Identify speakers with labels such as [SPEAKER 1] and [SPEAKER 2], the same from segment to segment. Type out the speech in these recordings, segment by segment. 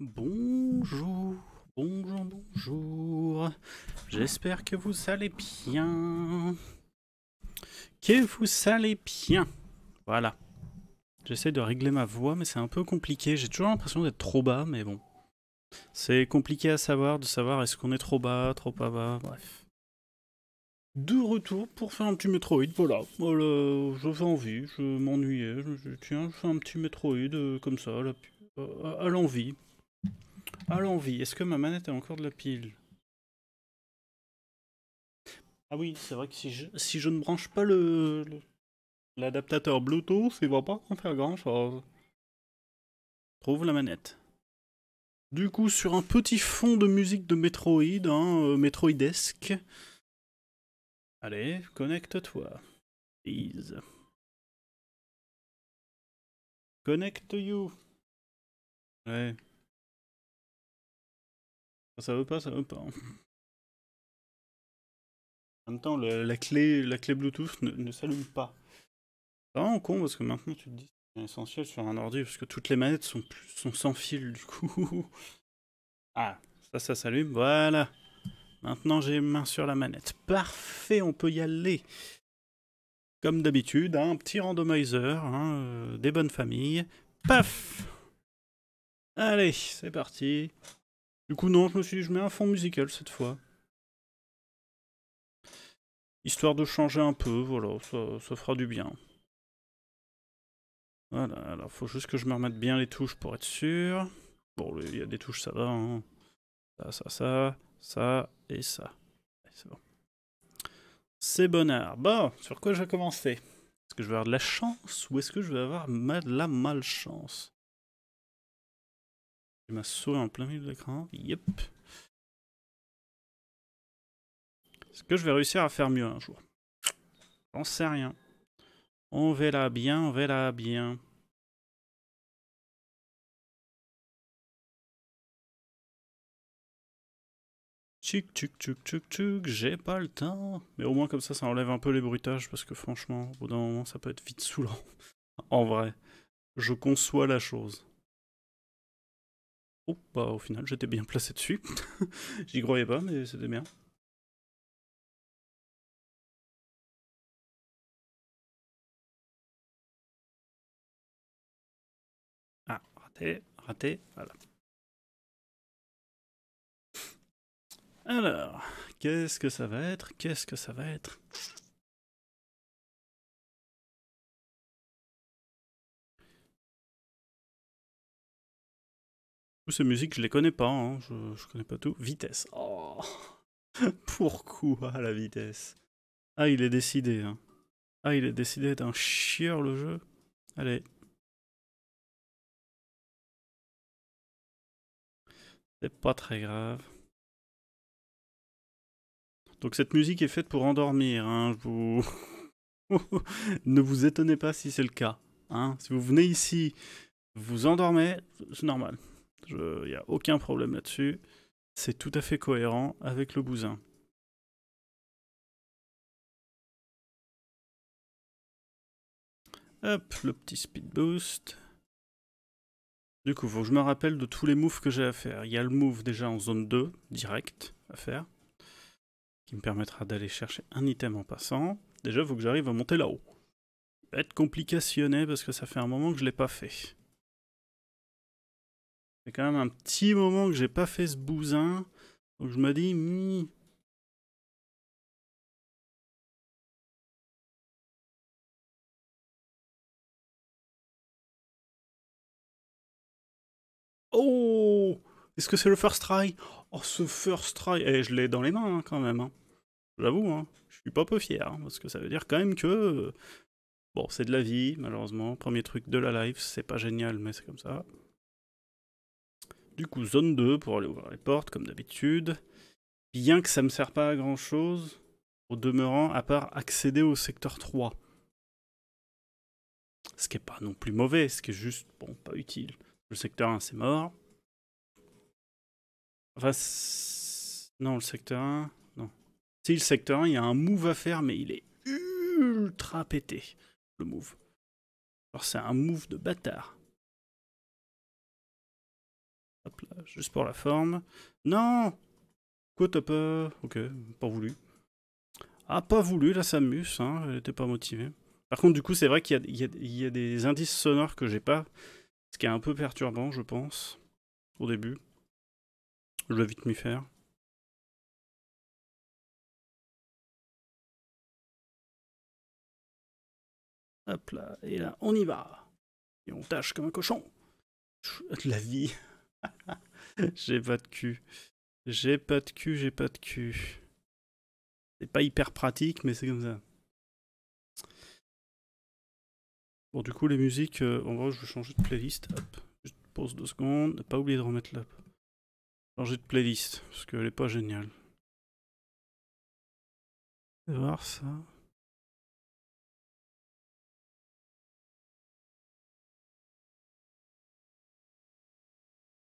[SPEAKER 1] Bonjour, bonjour, bonjour. J'espère que vous allez bien. Que vous allez bien. Voilà. J'essaie de régler ma voix, mais c'est un peu compliqué. J'ai toujours l'impression d'être trop bas, mais bon. C'est compliqué à savoir, de savoir est-ce qu'on est trop bas, trop pas bas, bref. De retour pour faire un petit Metroid, voilà. voilà fais envie, je m'ennuyais, tiens, je fais un petit Metroid, euh, comme ça, euh, à l'envie allons l'envie, Est-ce que ma manette a encore de la pile Ah oui, c'est vrai que si je, si je ne branche pas le l'adaptateur Bluetooth, il va pas en faire grand-chose. Trouve la manette. Du coup, sur un petit fond de musique de Metroid, hein,
[SPEAKER 2] euh, Metroidesque. Allez, connecte-toi. Please. Connect you. Ouais. Ça veut pas, ça veut pas. Hein. En même temps, la, clé, la clé Bluetooth ne, s'allume
[SPEAKER 1] pas. C'est vraiment con parce que maintenant tu te dis que c'est essentiel sur un ordi parce que toutes les manettes sont, sont sans fil du coup. Ah, ça, ça s'allume, voilà. Maintenant j'ai main sur la manette. Parfait, on peut y aller. Comme d'habitude, un hein, petit randomizer, hein, euh, des bonnes familles. Paf Allez, c'est parti. Du coup, non, je me suis dit, je mets un fond musical cette fois. Histoire de changer un peu, voilà, ça, fera du bien. Voilà, alors faut juste que je me remette bien les touches pour être sûr. Bon, il y a des touches, ça va, hein. Ça, ça, ça, ça et ça. C'est bon. C'est bonheur Bon, sur quoi je vais commencer Est-ce que je vais avoir de la chance ou est-ce que je vais avoir de la malchance
[SPEAKER 2] j'ai ma sauvé en plein milieu de l'écran. Yep. Est-ce que je vais réussir à faire mieux un jour J'en sais rien. On verra bien, on verra bien. Tchic,
[SPEAKER 1] tchic, tchic, tchic, tchic, j'ai pas le temps. Mais au moins comme ça, ça enlève un peu les bruitages parce que franchement, au bout d'un moment, ça peut être vite saoulant. en vrai, je conçois la chose.
[SPEAKER 2] Oh, bah au final, j'étais bien placé dessus. J'y croyais pas, mais c'était bien. Ah, raté, raté, voilà. Alors, qu'est-ce que ça va être Qu'est-ce que ça va être ces musique, je les connais pas, hein. je, je, connais pas tout. Vitesse. Oh.
[SPEAKER 1] Pourquoi la vitesse Ah, il est décidé. Hein. Ah, il est
[SPEAKER 2] décidé d'être un chier le jeu. Allez. C'est pas très grave. Donc cette musique est faite pour endormir. Hein. Vous...
[SPEAKER 1] ne vous étonnez pas si c'est le cas. Hein. Si vous venez ici, vous endormez,
[SPEAKER 2] c'est normal. Il n'y a aucun problème là-dessus. C'est tout à fait cohérent avec le bousin. Hop, le petit speed boost. Du
[SPEAKER 1] coup, faut que je me rappelle de tous les moves que j'ai à faire. Il y a le move déjà en zone 2, direct, à faire. Qui me permettra d'aller chercher un item en passant. Déjà, il faut que j'arrive à monter là-haut. Ça va être complicationné parce que ça fait un moment que je ne l'ai pas fait.
[SPEAKER 2] C'est quand même un petit moment que j'ai pas fait ce bousin. Donc je me dis, hmm. Oh Est-ce que c'est le first try Oh, ce first try Et eh, je l'ai
[SPEAKER 1] dans les mains, hein, quand même. Hein. J'avoue, hein, je suis pas peu fier. Hein, parce que ça veut dire quand même que... Bon, c'est de la vie, malheureusement. Premier truc de la life, c'est pas génial, mais c'est comme ça. Du coup, zone 2 pour aller ouvrir les portes, comme d'habitude. Bien que ça me sert pas à grand chose, au demeurant, à part accéder au secteur 3. Ce qui est pas non plus mauvais, ce qui est juste, bon, pas utile. Le secteur 1, c'est mort. Enfin, non, le secteur 1, non. Si, le secteur 1, il y a un move à faire, mais il est ultra pété,
[SPEAKER 2] le move. Alors, c'est un move de bâtard. Hop là, juste pour la forme. Non Quoi t'as pas...
[SPEAKER 1] Ok, pas voulu. Ah, pas voulu, là ça hein, elle était pas motivée. Par contre, du coup, c'est vrai qu'il y, y, a des indices sonores que j'ai pas, ce qui est un peu perturbant, je
[SPEAKER 2] pense, au début. Je vais vite m'y faire. Hop là, et là, on y va. Et on tâche comme un cochon.
[SPEAKER 1] La vie j'ai pas de cul. J'ai pas de cul, j'ai pas de cul. C'est pas hyper pratique, mais c'est comme ça. Bon, du coup, les musiques, euh, en gros, je vais changer de playlist. Hop, pause
[SPEAKER 2] deux secondes. Pas oublier de remettre l'app. Changer de playlist, parce qu'elle est pas géniale. voir ça.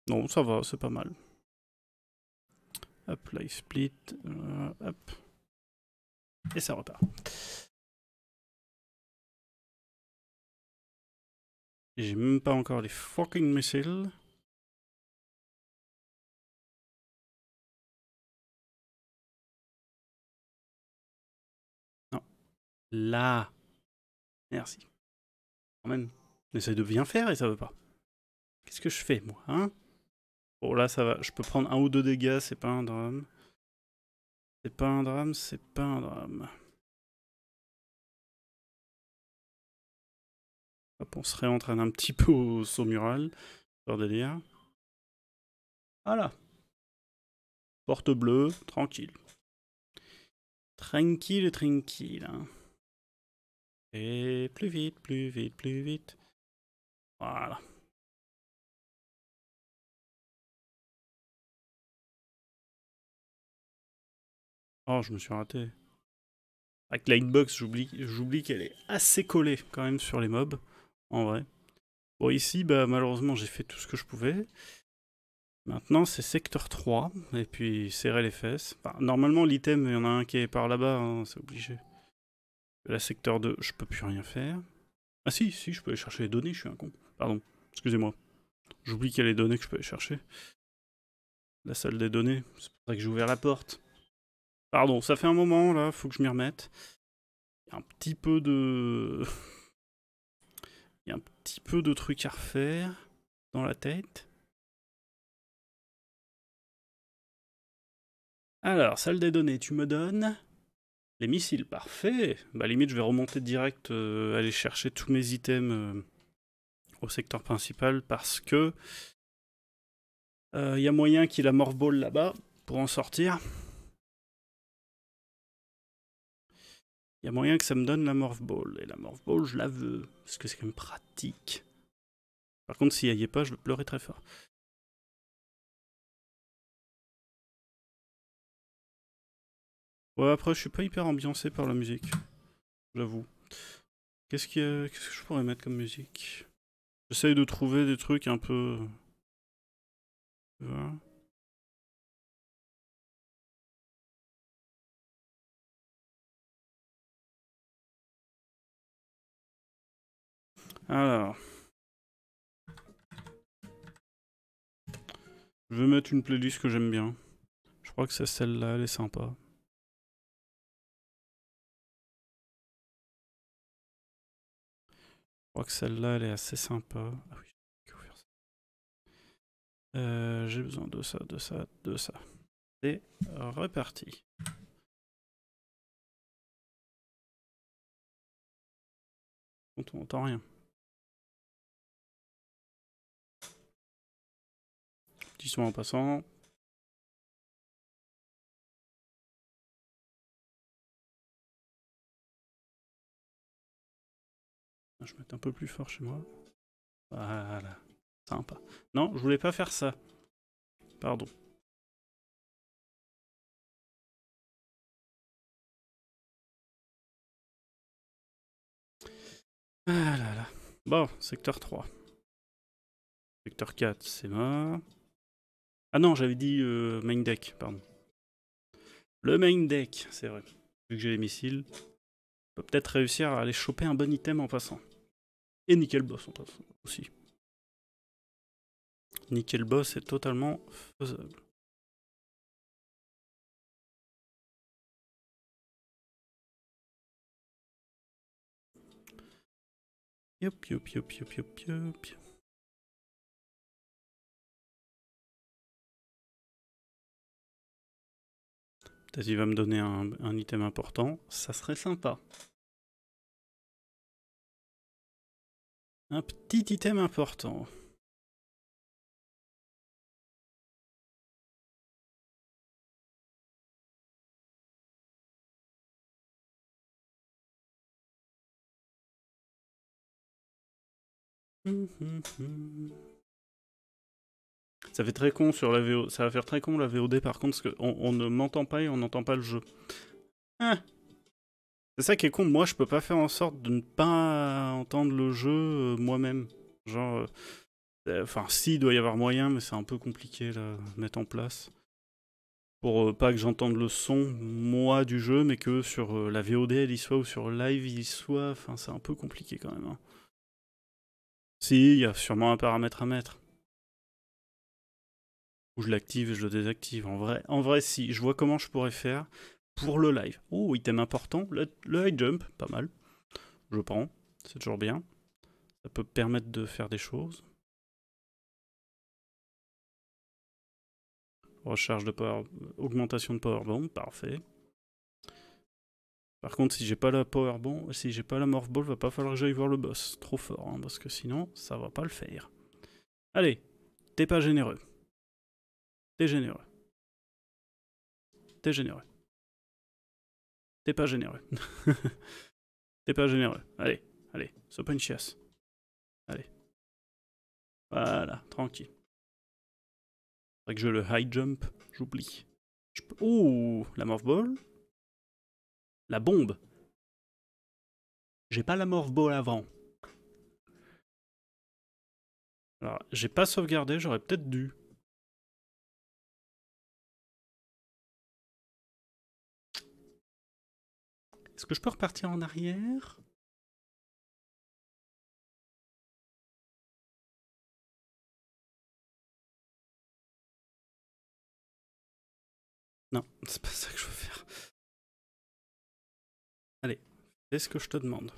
[SPEAKER 2] Non, ça va, c'est pas mal. Hop, là, il split. Euh, hop. Et ça repart. J'ai même pas encore les fucking missiles. Non. Là. Merci. Quand même. J'essaie de bien faire et ça veut pas. Qu'est-ce que
[SPEAKER 1] je fais, moi, hein Bon, là, ça va. Je peux prendre un ou deux dégâts, c'est pas un drame.
[SPEAKER 2] C'est pas un drame, c'est pas un drame. Hop, on se réentraîne un petit peu au saut mural, de dire. Voilà. Porte bleue, tranquille. Tranquille, tranquille. Hein. Et plus vite, plus vite, plus vite. Voilà. Oh, je me suis raté. Avec la inbox, j'oublie qu'elle est
[SPEAKER 1] assez collée quand même sur les mobs, en vrai. Bon, ici, bah, malheureusement, j'ai fait tout ce que je pouvais. Maintenant, c'est secteur 3, et puis serrer les fesses. normalement, l'item, il y en a un qui est par là-bas, hein, c'est obligé. La secteur 2, je peux plus rien faire. Ah si, si, je peux aller chercher les données, je suis un con. Pardon, excusez-moi. J'oublie qu'il y a les données que je peux aller chercher. La salle des données, c'est pour ça que j'ai ouvert la porte. Pardon, ça fait un moment là, faut que je m'y remette. Il y a un petit peu de.
[SPEAKER 2] Il y a un petit peu de trucs à refaire dans la tête. Alors, salle des données, tu me donnes les missiles, parfait. Bah limite, je vais remonter direct,
[SPEAKER 1] euh, aller chercher tous mes items euh, au secteur principal parce que euh, il y a moyen qu'il a Ball là-bas pour en sortir. Il y a moyen que ça me donne la Morph Ball. Et la
[SPEAKER 2] Morph Ball, je la veux. Parce que c'est quand même pratique. Par contre, s'il n'y est pas, je pleurais très fort. Ouais, après, je suis pas hyper ambiancé par la musique. J'avoue. Qu'est-ce que je pourrais mettre comme musique J'essaye de trouver des trucs un peu... vois Alors. Je vais mettre une playlist que j'aime bien. Je crois que c'est celle-là, elle est sympa. Je crois que celle-là, elle est assez sympa. Ah oui, j'ai euh, j'ai besoin de ça, de ça, de ça. C'est reparti. On n'entend rien. en passant. Ah, je mets un peu plus fort chez moi. Voilà. Sympa. Non, je voulais pas faire ça. Pardon. Ah là là. Bon, secteur 3. Secteur 4,
[SPEAKER 1] c'est mort. Ah non, j'avais dit euh, main deck, pardon. Le main deck, c'est vrai. Vu que j'ai les missiles, on peut peut-être réussir à aller choper un
[SPEAKER 2] bon item en passant. Et Nickel Boss en passant aussi. Nickel Boss est totalement faisable. Yop, yop, yop, yop, yop, yop. Peut-être il va me donner un, item important. Ça serait sympa. Un petit item important. Hum, hum, hum.
[SPEAKER 1] Ça fait très con sur la VO... Ça va faire très con la VOD par contre, parce qu'on on ne m'entend pas et on n'entend pas le jeu. Hein. c'est ça qui est con, moi je peux pas faire en sorte de ne pas entendre le jeu euh, moi-même. Genre, euh, euh, enfin si, il doit y avoir moyen, mais c'est un peu compliqué là, mettre en place. Pour pas que j'entende le son, moi, du jeu, mais que sur la VOD elle y soit ou sur live il y soit, enfin c'est un
[SPEAKER 2] peu compliqué quand même. Hein.
[SPEAKER 1] Si, il y a sûrement un paramètre à mettre ou je l'active et je le désactive. En vrai, en vrai, si, je vois comment je pourrais faire pour le live. Oh, item important, le, high jump, pas mal. Je prends, c'est toujours bien. Ça peut permettre de faire des choses. Recharge de power, augmentation de power parfait. Par contre, si j'ai pas la power bomb, si j'ai pas la morph ball, va pas falloir que j'aille voir le boss. Trop fort, hein, parce que sinon, ça va pas le faire. Allez,
[SPEAKER 2] t'es pas généreux. T'es généreux. T'es généreux. T'es pas généreux. T'es pas généreux. Allez, allez, so pas une Allez. Voilà, tranquille. Faudrait que je le high jump, j'oublie. ouh, la morph ball. La bombe. J'ai pas la morph ball avant. Alors, j'ai pas sauvegardé, j'aurais peut-être dû. Est-ce que je peux repartir en arrière Non, c'est pas ça que je veux faire. Allez, fais ce que je te demande.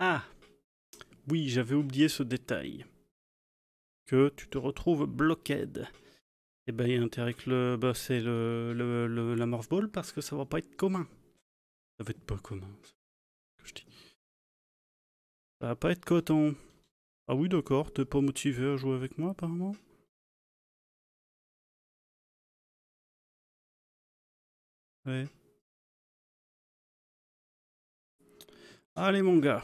[SPEAKER 2] Ah Oui, j'avais oublié ce
[SPEAKER 1] détail. Que tu te retrouves bloqué et eh ben, il y a intérêt que le boss bah, et le, le, la Morph Ball parce que ça va pas être commun. Ça va être pas commun.
[SPEAKER 2] Que je dis. Ça va pas être coton. Ah oui, d'accord, t'es pas motivé à jouer avec moi apparemment Ouais. Allez mon gars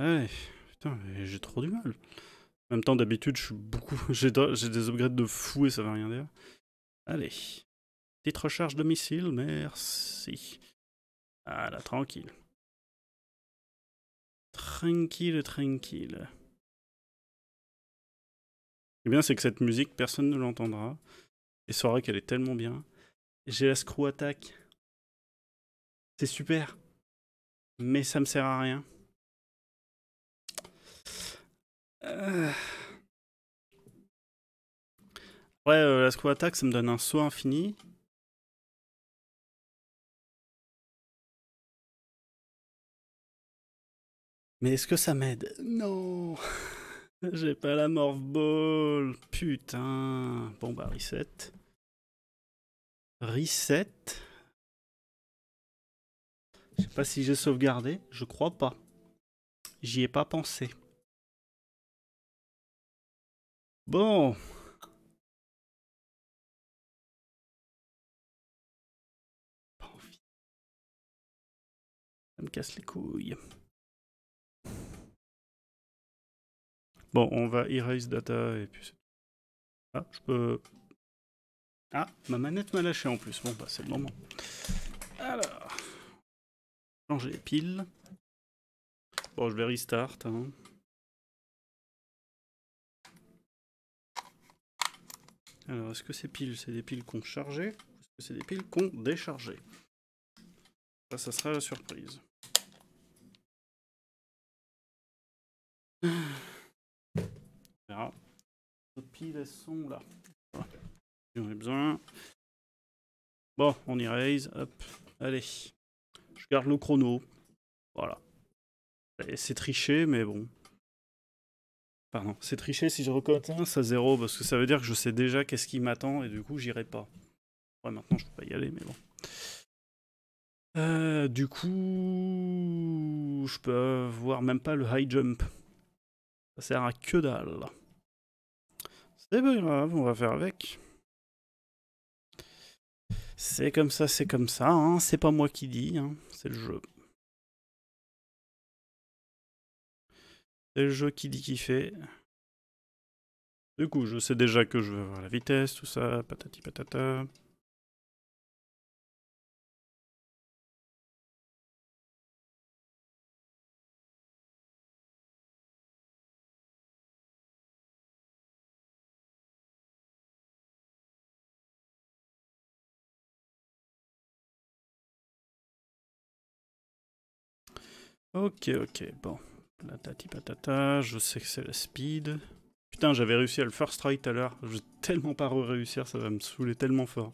[SPEAKER 2] Ouais, putain, j'ai trop du mal. En même temps, d'habitude, je
[SPEAKER 1] suis beaucoup. j'ai des upgrades de fou et ça va rien dire. Allez. Petite
[SPEAKER 2] recharge de missile, merci. Ah là, tranquille. Tranquille, tranquille.
[SPEAKER 1] Ce qui est bien, c'est que cette musique, personne ne l'entendra. Et saura qu'elle est tellement bien. J'ai la screw attack. C'est super. Mais ça me sert à rien. Ouais,
[SPEAKER 2] euh, la squat attack, ça me donne un saut infini. Mais est-ce que ça m'aide Non J'ai pas la morph
[SPEAKER 1] ball Putain Bon bah reset.
[SPEAKER 2] Reset. Je sais pas si j'ai sauvegardé, je crois pas. J'y ai pas pensé. Bon. Pas envie. Ça me casse les couilles. Bon, on va erase data et puis Ah, je peux... Ah, ma manette m'a lâché en plus.
[SPEAKER 1] Bon, bah c'est le moment. Alors... Changer les piles. Bon, je vais restart. Hein. Alors, est-ce que ces piles, c'est des piles qu'on chargeait ou est-ce que c'est des
[SPEAKER 2] piles qu'on déchargé Ça, ça sera la surprise. On verra. Les piles, elles sont là. J'en ai besoin.
[SPEAKER 1] Bon, on y raise. Hop. Allez. Je garde le chrono. Voilà. C'est triché, mais bon. Pardon, c'est tricher si je recote 1, ça zéro parce que ça veut dire que je sais déjà qu'est-ce qui m'attend et du coup j'irai pas. Ouais, maintenant je peux pas y aller, mais bon. Euh, du coup, je peux voir même pas le high jump. Ça sert à que dalle. C'est pas grave, on va faire avec. C'est comme ça, c'est comme ça, hein. c'est pas moi qui dis, hein. c'est le jeu. C'est le jeu qui dit qui fait.
[SPEAKER 2] Du coup, je sais déjà que je veux avoir la vitesse, tout ça, patati patata. Ok, ok, bon tati patata, je sais que c'est la speed. Putain, j'avais réussi à le first try tout à l'heure. Je vais tellement pas réussir, ça va me saouler tellement fort.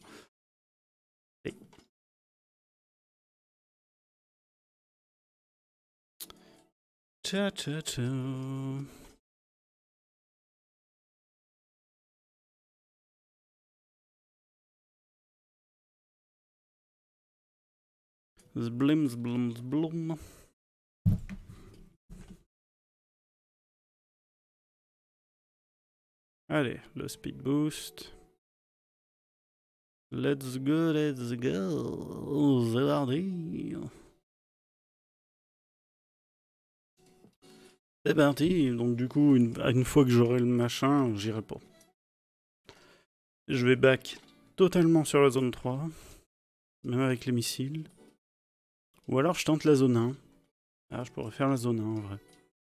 [SPEAKER 2] Allez, le speed boost. Let's go, let's go,
[SPEAKER 1] c'est eh ben, parti. donc du coup, une, une fois que j'aurai le machin, j'irai pas. Je vais back totalement sur la zone 3, même avec les missiles. Ou alors je tente la zone 1. Ah, je pourrais faire la zone 1 en vrai.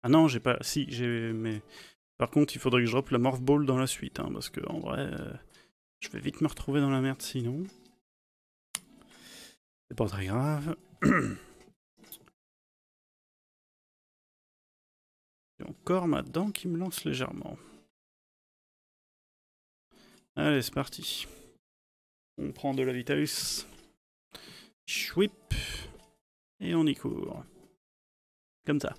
[SPEAKER 1] Ah non, j'ai pas... Si, j'ai... Mais... Par contre, il faudrait que je drop la Morph Ball dans la suite, hein, parce que en vrai, euh, je vais vite me retrouver dans la merde sinon.
[SPEAKER 2] C'est pas très grave. J'ai encore ma dent qui me lance légèrement. Allez, c'est parti. On prend de la vitesse Chouip. Et on y court. Comme ça.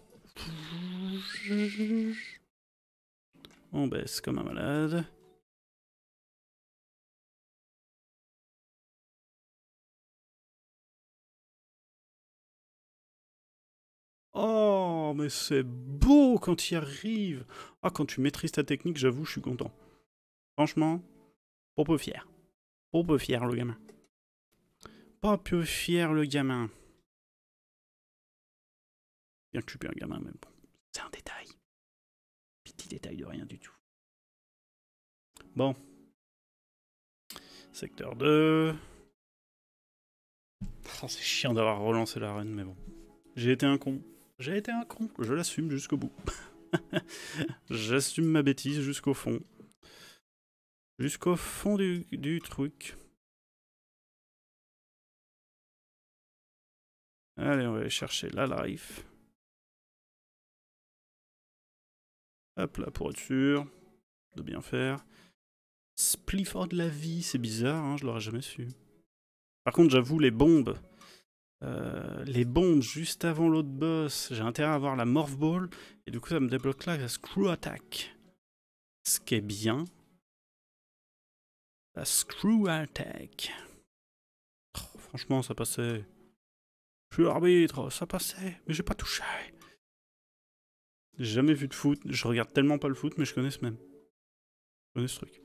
[SPEAKER 2] On baisse comme un malade. Oh, mais c'est beau quand il arrive Ah, quand tu maîtrises ta technique, j'avoue, je suis content. Franchement, trop peu fier. Trop peu fier, le gamin. Pas peu fier, le gamin. Bien que je un gamin, mais bon détail de rien du tout. Bon. Secteur 2.
[SPEAKER 1] c'est chiant d'avoir relancé la reine, mais bon. J'ai été un con. J'ai été un con. Je l'assume jusqu'au bout. J'assume ma bêtise jusqu'au fond.
[SPEAKER 2] Jusqu'au fond du, du truc. Allez, on va aller chercher la life. Hop là, pour être sûr de bien faire. Splifford la vie, c'est bizarre, hein, je l'aurais jamais su.
[SPEAKER 1] Par contre, j'avoue, les bombes. Euh, les bombes juste avant l'autre boss, j'ai intérêt à avoir la Morph Ball, et du coup ça me débloque là la Screw Attack. Ce qui est bien. La Screw Attack. Oh, franchement, ça passait. Je suis l'arbitre, ça passait, mais j'ai pas touché.
[SPEAKER 2] J'ai jamais vu de foot. Je regarde tellement pas le foot, mais je connais ce même. Je connais ce truc.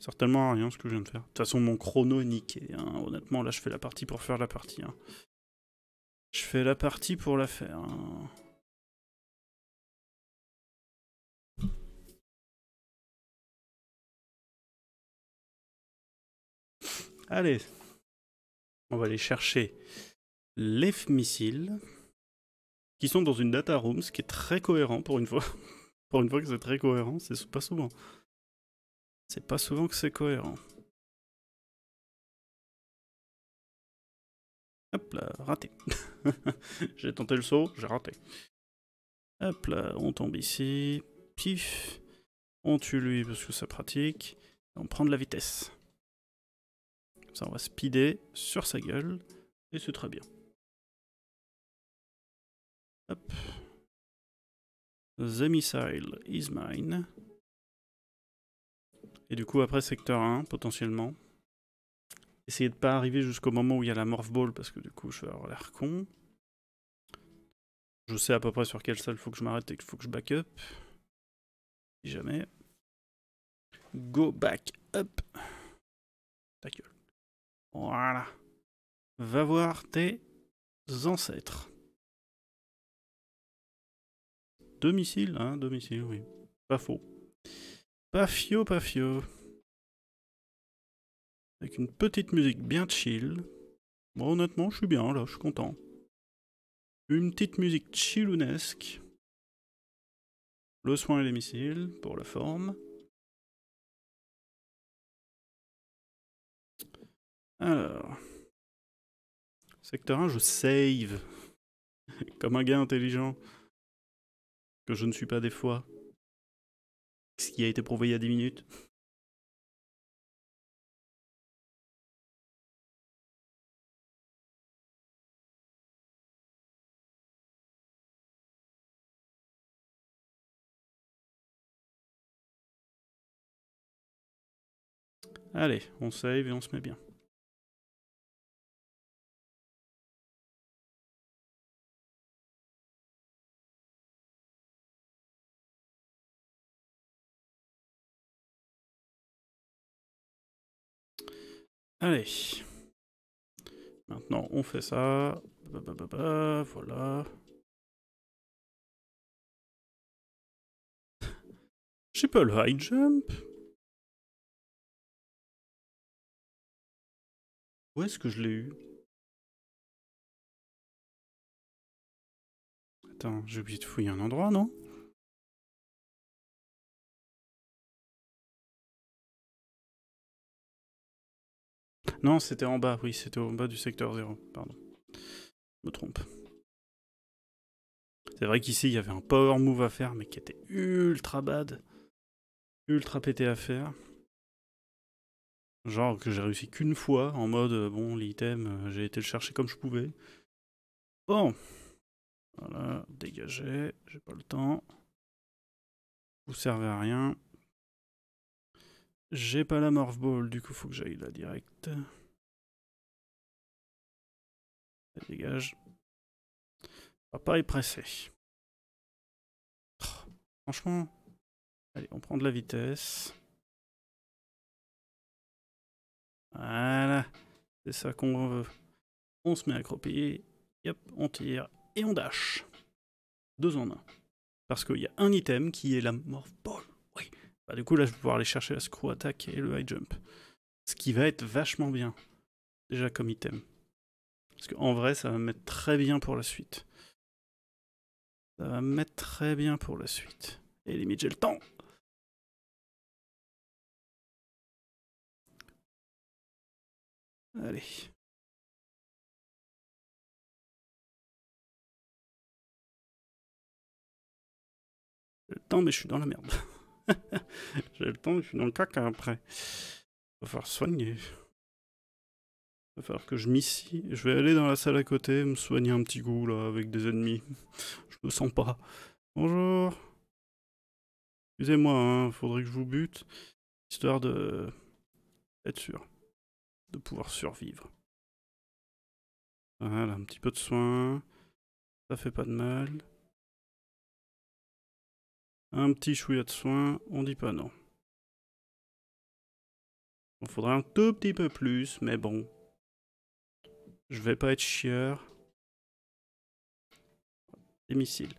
[SPEAKER 2] Certainement rien ce que je viens
[SPEAKER 1] de faire. De toute façon, mon chrono est niqué. Hein. Honnêtement, là, je fais la partie pour faire la partie. Hein.
[SPEAKER 2] Je fais la partie pour la faire. Hein. Allez, on va aller chercher les
[SPEAKER 1] missiles qui sont dans une data room, ce qui est très cohérent pour une fois.
[SPEAKER 2] pour une fois que c'est très cohérent, c'est pas souvent. C'est pas souvent que c'est cohérent. Hop là, raté. j'ai tenté le saut, j'ai raté. Hop là, on tombe ici.
[SPEAKER 1] Pif. On tue lui parce que ça pratique. on prend de la vitesse.
[SPEAKER 2] Comme ça, on va speeder sur sa gueule. Et c'est très bien. Hop. The missile is mine. Et du coup, après secteur 1, potentiellement.
[SPEAKER 1] Essayez de pas arriver jusqu'au moment où il y a la morph ball, parce que du coup, je vais avoir l'air con. Je sais à peu près sur quelle salle faut que je m'arrête et qu'il faut que je back up.
[SPEAKER 2] Si jamais. Go back up. Ta gueule. Voilà. Va voir tes ancêtres. domicile hein, domicile, oui. Pas faux. Pafio, pafio.
[SPEAKER 1] Avec une petite musique bien chill. Moi honnêtement, je suis bien là, je suis content.
[SPEAKER 2] Une petite musique chillounesque. Le soin et les missiles pour la forme. Alors. Secteur 1, je save. Comme un gars intelligent que je ne suis pas des fois ce qui a été prouvé il y a 10 minutes. Allez, on save et on se met bien. Allez. Maintenant, on fait ça. Voilà. J'ai pas le high jump. Où est-ce que je l'ai eu Attends, j'ai oublié de fouiller un endroit, non Non, c'était en bas, oui, c'était en bas du secteur 0, pardon. Je me
[SPEAKER 1] trompe. C'est vrai qu'ici, il y avait un power move à faire, mais qui était
[SPEAKER 2] ultra bad. Ultra pété à faire.
[SPEAKER 1] Genre que j'ai réussi qu'une fois, en mode, euh, bon, l'item, euh, j'ai été le chercher comme je pouvais. Bon. Voilà, dégagé, j'ai pas le temps.
[SPEAKER 2] Vous servez à rien. J'ai pas la Morph Ball, du coup faut que j'aille la direct. Ça dégage. Ah, Papa est pressé. Oh, franchement. Allez, on prend de la vitesse. Voilà. C'est ça qu'on veut. On se met à cropper. Yep,
[SPEAKER 1] on tire. Et on dash. Deux en un. Parce qu'il y a un item qui est la Morph bah, du coup, là, je vais pouvoir aller chercher la screw attack et le high jump. Ce qui va être vachement bien, déjà comme item. Parce qu'en vrai, ça va me mettre très
[SPEAKER 2] bien pour la suite. Ça va me mettre très bien pour la suite. Et limite, j'ai le temps Allez. Le temps, mais je suis dans la merde. J'ai le temps, je suis dans le caca après. Va falloir soigner.
[SPEAKER 1] Va falloir que je m'issie. Je vais aller dans la salle à côté, me soigner un petit coup là avec des ennemis. Je me sens pas. Bonjour. Excusez-moi, hein, faudrait que je vous bute. Histoire de... être sûr.
[SPEAKER 2] De pouvoir survivre. Voilà, un petit peu de soin. Ça fait pas de mal. Un petit chouïa de soin, on dit pas non. Il faudrait un tout
[SPEAKER 1] petit peu plus, mais bon. Je vais pas être chieur. Les missiles.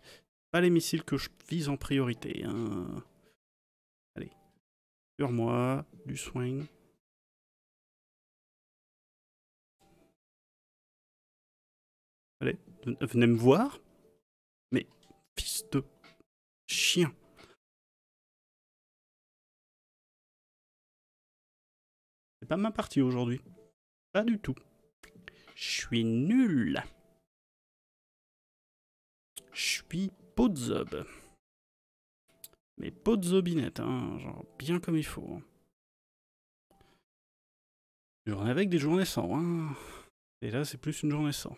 [SPEAKER 1] Pas les missiles que je vise en priorité.
[SPEAKER 2] Hein. Allez. Sur moi, du soin. Allez, venez me voir. Mais fils de chien. pas ma partie aujourd'hui. Pas du tout. Je suis nul. Je suis podzob. Mais podzobinette, hein, genre bien comme il faut. Hein. Journée avec des journées sans, hein. Et là, c'est plus une journée sans.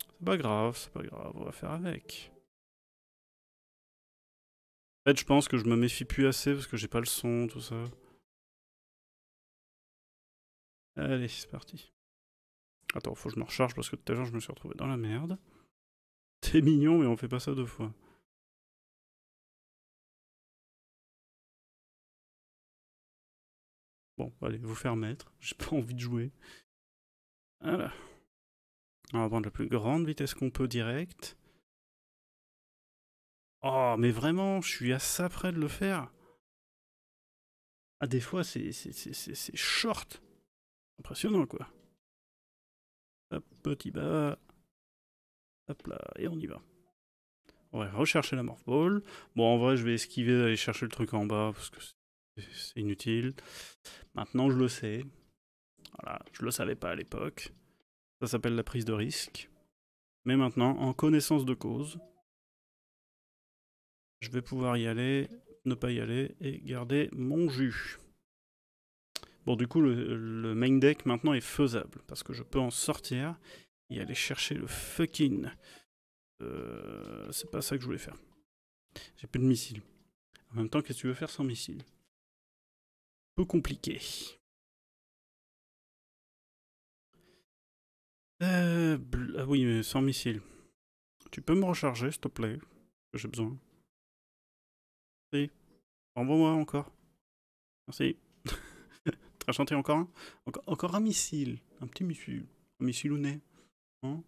[SPEAKER 2] C'est pas grave, c'est pas grave, on va faire avec. En fait, je pense que je me méfie plus assez parce que j'ai pas le son, tout ça. Allez, c'est parti. Attends, faut que je me recharge parce que tout à l'heure je me suis retrouvé dans la merde. T'es mignon, mais on fait pas ça deux fois. Bon, allez, vous faire mettre. J'ai pas envie de jouer. Voilà. On va prendre la
[SPEAKER 1] plus grande vitesse qu'on peut direct. Oh, mais vraiment, je suis à ça près de le faire. Ah, des fois, c'est short. Impressionnant quoi. Hop, petit bas. Hop là, et on y va. On va rechercher la Morph Bon, en vrai, je vais esquiver d'aller chercher le truc en bas parce que c'est inutile. Maintenant, je le sais. Voilà, je le savais pas à l'époque. Ça s'appelle la prise de risque. Mais maintenant, en connaissance de cause, je vais pouvoir y aller, ne pas y aller et garder mon jus. Bon, du coup, le, main deck maintenant est faisable parce que je peux en sortir et aller chercher le fucking. Euh, c'est pas ça que je voulais faire. J'ai plus de
[SPEAKER 2] missiles. En même temps, qu'est-ce que tu veux faire sans missiles Peu compliqué. Euh, ah oui, mais sans missiles. Tu peux me recharger, s'il te plaît J'ai besoin.
[SPEAKER 1] Merci. Envoie-moi encore. Merci encore un encore, un missile. Un petit missile. Un missile ou nez. Hein.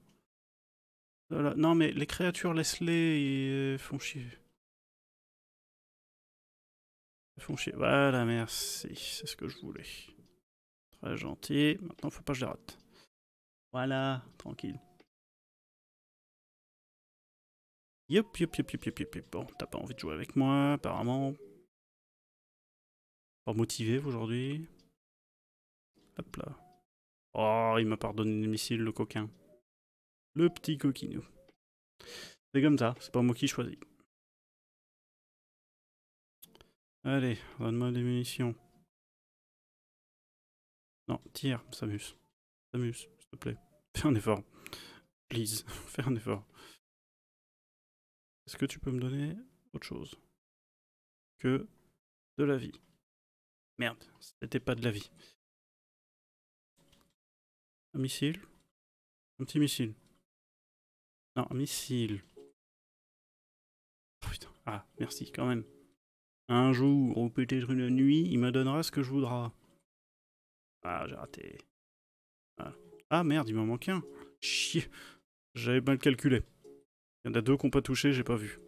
[SPEAKER 1] Non, mais les créatures, laisse-les, ils euh, font chier. Ils font chier. Voilà, merci. C'est ce que je voulais.
[SPEAKER 2] Très gentil. Maintenant, faut pas que je les rate. Voilà, tranquille. Yup, yup, yup, yup, yup, yup, Bon, t'as pas envie de jouer avec moi, apparemment. Pas motivé aujourd'hui.
[SPEAKER 1] Hop Oh, il m'a pardonné le missile, le coquin.
[SPEAKER 2] Le petit coquinou. C'est comme ça, c'est pas moi qui choisis. Allez, donne-moi des munitions. Non, tire, Samus. Samus, s'il te plaît. Fais un effort. Please, fais un effort. Est-ce que tu peux me donner autre chose que de la vie Merde, c'était pas de la vie. Un missile Un petit missile Non, un missile. Oh, putain, ah, merci
[SPEAKER 1] quand même. Un jour, ou peut-être une nuit, il me donnera ce que je voudra. Ah, j'ai raté. Ah, ah merde, il m'en manque un. Chier.
[SPEAKER 2] J'avais mal calculé. Il y en a deux qu'on pas touché, j'ai pas vu.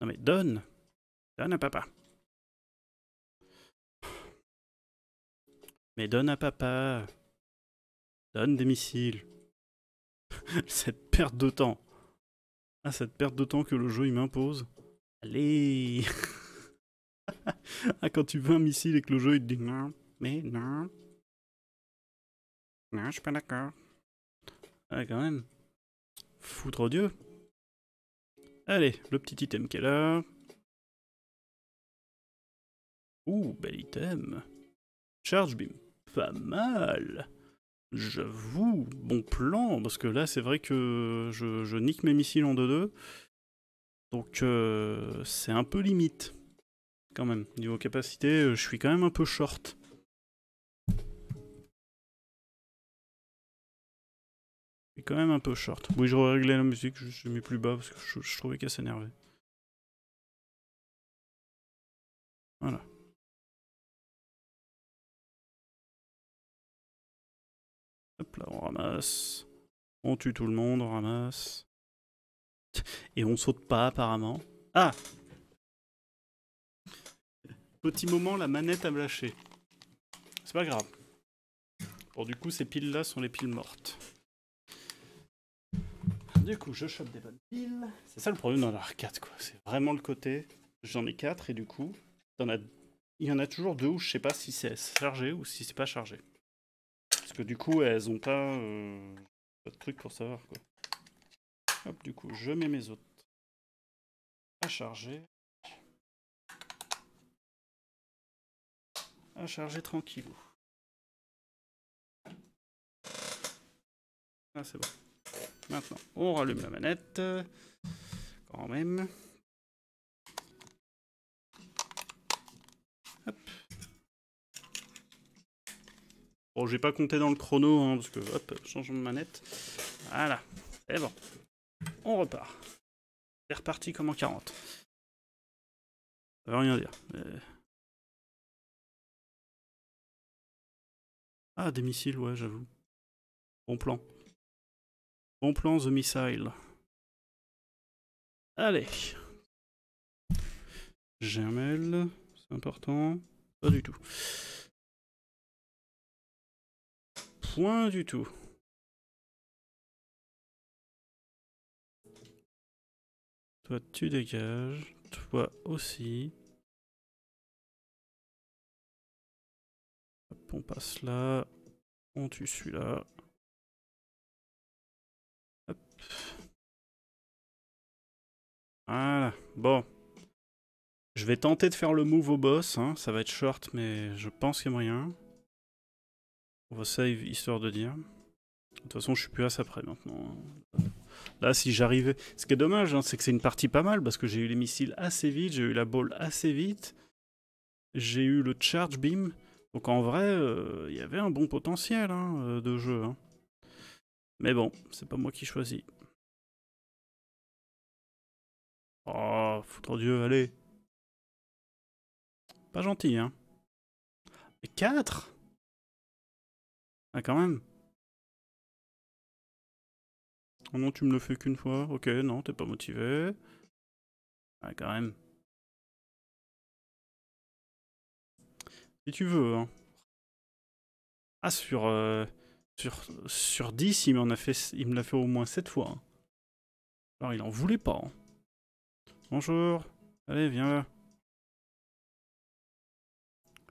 [SPEAKER 2] Non mais donne Donne à papa Mais donne à papa. Donne des missiles.
[SPEAKER 1] cette perte de temps. Ah, cette perte de temps que le jeu il m'impose. Allez Ah, quand tu veux un missile et que le jeu il te
[SPEAKER 2] dit non, mais non. Non, je suis pas d'accord. Ah, quand même. Foutre Dieu. Allez, le petit item quelle a là. Ouh, bel item. Charge beam pas mal. J'avoue, bon
[SPEAKER 1] plan, parce que là c'est vrai que je, je, nique mes missiles en 2-2. Donc euh, c'est un peu limite, quand même. Niveau capacité, euh, je suis quand même un peu short.
[SPEAKER 2] Je suis quand même un peu short. Oui, je réglé la musique, je l'ai mis plus bas parce que je, je trouvais qu'elle s'énervait. Voilà. là, on ramasse. On tue tout le monde, on ramasse. Et on saute pas apparemment.
[SPEAKER 1] Ah Petit moment, la manette a lâché. C'est pas grave. Bon, du coup, ces piles-là sont les piles mortes. Du coup, je chope des bonnes piles. C'est ça le problème dans l'arcade, quoi. C'est vraiment le côté. J'en ai quatre et du coup, il y en a toujours deux où je sais pas si c'est chargé ou si c'est pas chargé que du coup, elles ont pas, euh,
[SPEAKER 2] pas de truc pour savoir quoi. Hop, du coup, je mets mes autres à charger. À charger tranquillou.
[SPEAKER 1] Ah, c'est bon. Maintenant, on rallume la manette. Quand même. Hop. Bon, je pas compté dans le chrono, hein, parce que hop, changement de manette.
[SPEAKER 2] Voilà, c'est eh bon. On repart. C'est reparti comme en 40. Ça veut rien dire. Euh. Ah, des missiles, ouais, j'avoue. Bon plan. Bon plan, The Missile. Allez. J'ai c'est important. Pas du tout point du tout. Toi, tu dégages. Toi aussi. on passe là. On tue celui-là. Voilà. Bon. Je vais tenter de faire le move au boss. Hein. Ça va être short, mais je
[SPEAKER 1] pense qu'il y a moyen. On va save histoire de dire. De toute façon, je suis plus assez après maintenant. Hein. Là, si j'arrivais. Ce qui est dommage, hein, c'est que c'est une partie pas mal parce que j'ai eu les missiles assez vite, j'ai eu la ball assez vite, j'ai eu le charge beam. Donc en vrai, euh, il y avait un bon potentiel hein, euh, de jeu.
[SPEAKER 2] Mais bon, c'est pas moi qui choisis. Oh, foutre Dieu, allez. Pas gentil, hein. 4 ah, quand même. Oh non, tu me le fais qu'une fois. Ok, non, t'es pas motivé. Ah, quand même. Si tu veux, hein. Ah, sur, euh, sur, sur 10, il, m'en a
[SPEAKER 1] fait, il me l'a fait au moins 7 fois. Hein. Alors, il en voulait pas. Hein. Bonjour. Allez, viens là.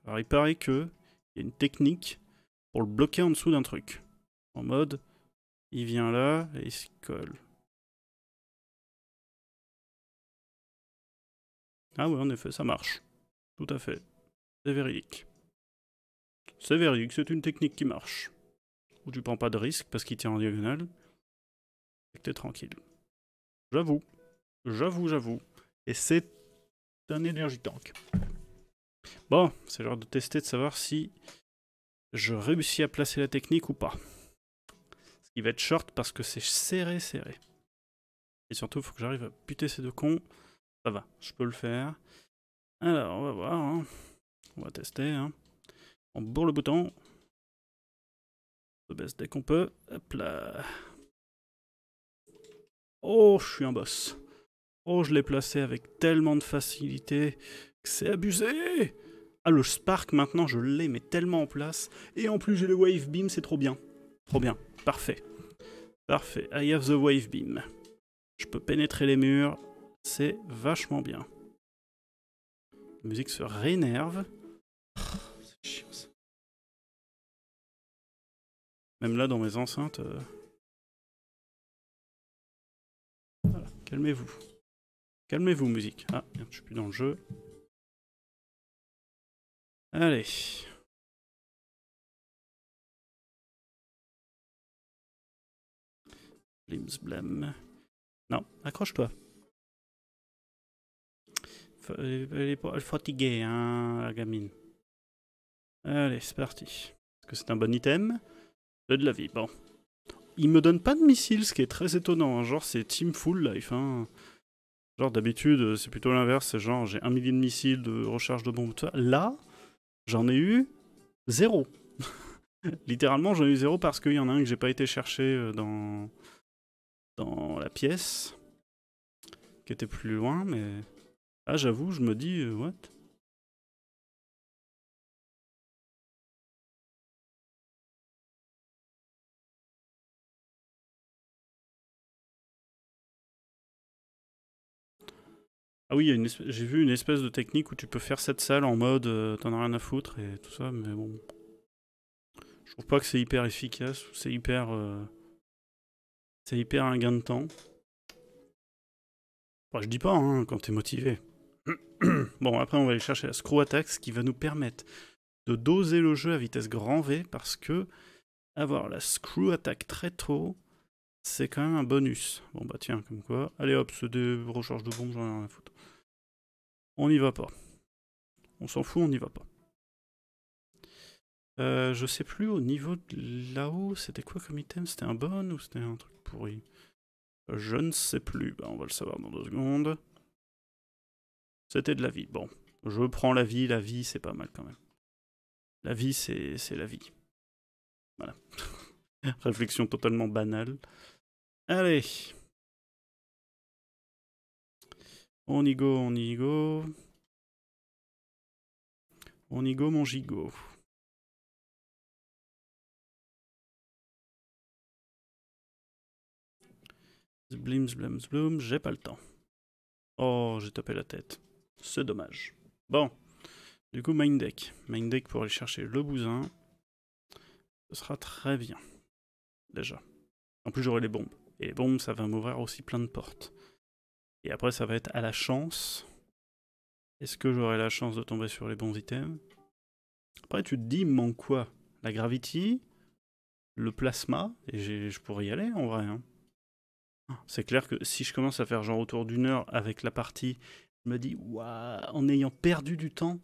[SPEAKER 1] Alors, il paraît que
[SPEAKER 2] il y a une technique pour le bloquer en dessous d'un truc. En mode, il vient là et il se colle. Ah ouais, en effet, ça marche. Tout à fait. C'est véridique.
[SPEAKER 1] C'est véridique, c'est une technique qui marche. Où tu prends pas de risque parce qu'il tient en diagonale. Et t'es tranquille. J'avoue. J'avoue, j'avoue. Et c'est un énergie tank. Bon, c'est l'heure de tester, de savoir si je réussis à placer la technique ou pas. Ce qui va être short parce que c'est serré, serré. Et surtout, il faut que j'arrive à buter ces deux cons. Ça va, je peux le faire. Alors, on va voir. Hein. On va tester. Hein. On bourre le bouton. On baisse dès qu'on peut. Hop là. Oh, je suis un boss. Oh, je l'ai placé avec tellement de facilité que c'est abusé. Ah, le Spark, maintenant, je l'ai, mais tellement en place. Et en plus, j'ai le Wave Beam, c'est trop bien. Trop bien. Parfait. Parfait. I have the Wave Beam. Je peux pénétrer les murs. C'est
[SPEAKER 2] vachement bien. La musique se réénerve. Oh, c'est chiant, Même là, dans mes enceintes... Euh, voilà, calmez-vous. Calmez-vous, musique. Ah, je suis plus dans le jeu. Allez. Blimsblem. Non, accroche-toi.
[SPEAKER 1] Euh, elle est fatiguée, hein, la gamine. Allez, c'est parti. Est-ce que c'est un bon item de, euh, de la vie, bon. Il me donne pas de missiles, ce qui est très étonnant. Hein. Genre, c'est team full life. Hein. Genre, d'habitude, euh, c'est plutôt l'inverse. C'est genre, j'ai un millier de missiles, de recharge de bombes. Là, J'en ai eu zéro. Littéralement, j'en ai eu zéro parce qu'il y en a un que j'ai pas été chercher euh,
[SPEAKER 2] dans, dans la pièce, qui était plus loin, mais... Ah, j'avoue, je me dis, euh, what Ah oui, j'ai vu une espèce de technique où tu peux faire cette salle en mode euh, t'en as rien à foutre et tout ça,
[SPEAKER 1] mais bon. Je trouve pas que c'est hyper efficace, c'est hyper. Euh, c'est hyper un gain de temps. Enfin, je dis pas, hein, quand t'es motivé. bon, après, on va aller chercher la Screw ce qui va nous permettre de doser le jeu à vitesse grand V parce que avoir la Screw Attack très tôt, c'est quand même un bonus. Bon bah tiens, comme quoi. Allez hop, ce de recharge de bombes, j'en ai rien à foutre. On n'y va pas. On s'en fout, on n'y va pas. Euh, je sais plus, au niveau de là-haut, c'était quoi comme item C'était un bon ou c'était un truc pourri euh, Je ne sais plus. Bah, on va le savoir dans deux secondes. C'était de la vie. Bon, je prends la vie. La vie, c'est pas mal quand même. La vie, c'est la vie. Voilà. Réflexion totalement banale.
[SPEAKER 2] Allez. On y go, on y go. On y go, mon gigot. Blim, blim, blim, j'ai pas le temps. Oh, j'ai
[SPEAKER 1] tapé la tête. C'est dommage. Bon. Du coup, main deck. Main deck pour aller chercher le bousin. Ce sera très bien déjà. En plus, j'aurai les bombes. Et les bombes, ça va m'ouvrir aussi plein de portes. Et après, ça va être à la chance. Est-ce que j'aurai la chance de tomber sur les bons items Après, tu te dis, manque quoi La gravity, le plasma, et je pourrais y aller en vrai. Hein. C'est clair que si je commence à faire genre autour d'une heure avec la partie, je me dis, waouh, en ayant perdu du temps,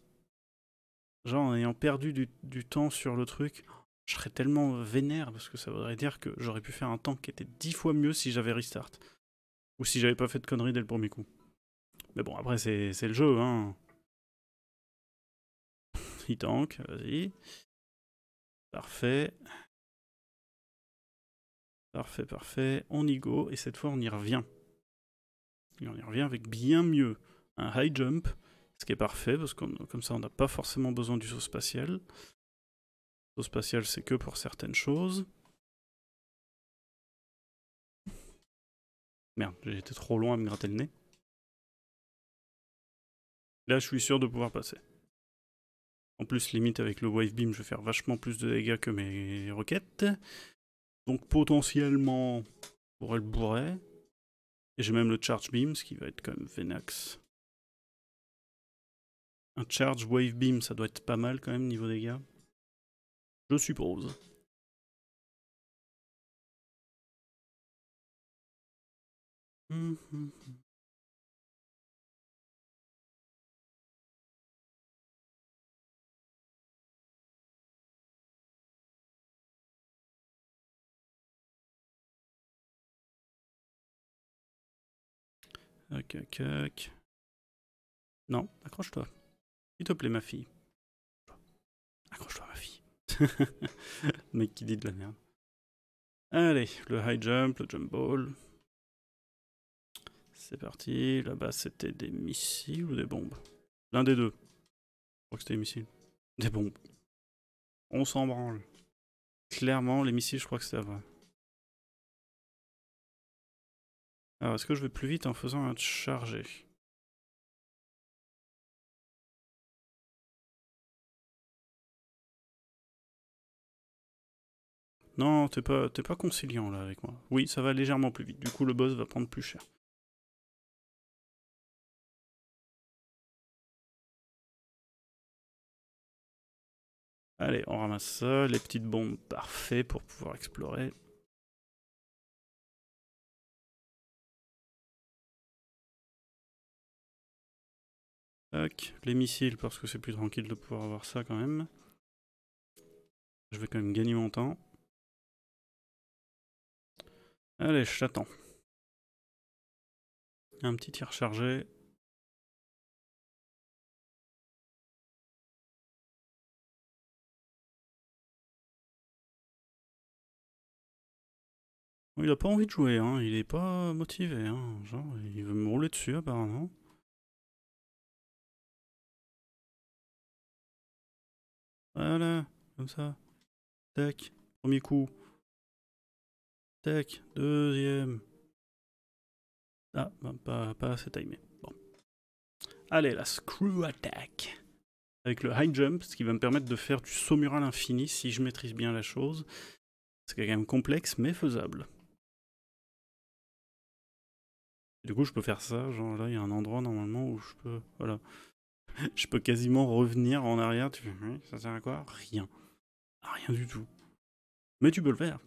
[SPEAKER 1] genre en ayant perdu du, temps sur le truc, je serais tellement vénère parce que ça voudrait dire que j'aurais pu faire un tank qui était dix fois mieux si j'avais restart. Ou si j'avais pas fait de conneries dès le premier coup. Mais bon,
[SPEAKER 2] après, c'est le jeu, hein. Il tank, vas-y. Parfait. Parfait, parfait. On y go, et cette fois, on y revient. Et on y revient avec bien mieux.
[SPEAKER 1] Un high jump, ce qui est parfait, parce que comme ça, on n'a pas forcément besoin du saut spatial
[SPEAKER 2] spatial, c'est que pour certaines choses. Merde, j'ai été trop loin à me gratter le nez. Là, je suis sûr de pouvoir passer. En plus, limite, avec le Wave
[SPEAKER 1] Beam, je vais faire vachement plus de dégâts que mes roquettes. Donc, potentiellement, pour pourrais le bourrer. Et j'ai même le Charge Beam, ce qui va être quand même Venax.
[SPEAKER 2] Un Charge Wave Beam, ça doit être pas mal quand même, niveau dégâts je suppose. ok, Non, accroche-toi. S'il te plaît, ma fille. Accroche-toi,
[SPEAKER 1] ma fille. Mec qui dit de la merde. Allez, le high jump, le jump ball. C'est parti. Là-bas, c'était des missiles ou des bombes L'un des deux. Je crois que c'était des missiles. Des bombes.
[SPEAKER 2] On s'en branle. Clairement, les missiles, je crois que c'est avant. Alors, est-ce que je vais plus vite en faisant un chargé Non, t'es pas, t'es pas conciliant là avec moi. Oui, ça va légèrement plus vite. Du coup, le boss va prendre plus cher. Allez, on ramasse ça. Les petites bombes, parfait pour pouvoir explorer. Tac, les missiles parce que c'est plus tranquille de pouvoir avoir ça quand même. Je vais quand même gagner mon temps. Allez, je t'attends. Un petit tir chargé. Oh, il a pas envie de jouer, hein. il est pas motivé, hein. genre il veut me rouler dessus apparemment. Voilà, comme ça. Tac, premier coup deuxième. Ah, pas, assez timé. Bon.
[SPEAKER 1] Allez, la screw attack. Avec le high jump, ce qui va me permettre de faire du saut mural infini si je maîtrise bien la chose. C'est quand même complexe, mais faisable. Du coup, je peux faire ça. Genre là, il y a un endroit normalement où je peux. Voilà. je peux quasiment revenir en arrière. Tu ça sert à quoi
[SPEAKER 2] Rien. Ah, rien du tout. Mais tu peux le faire.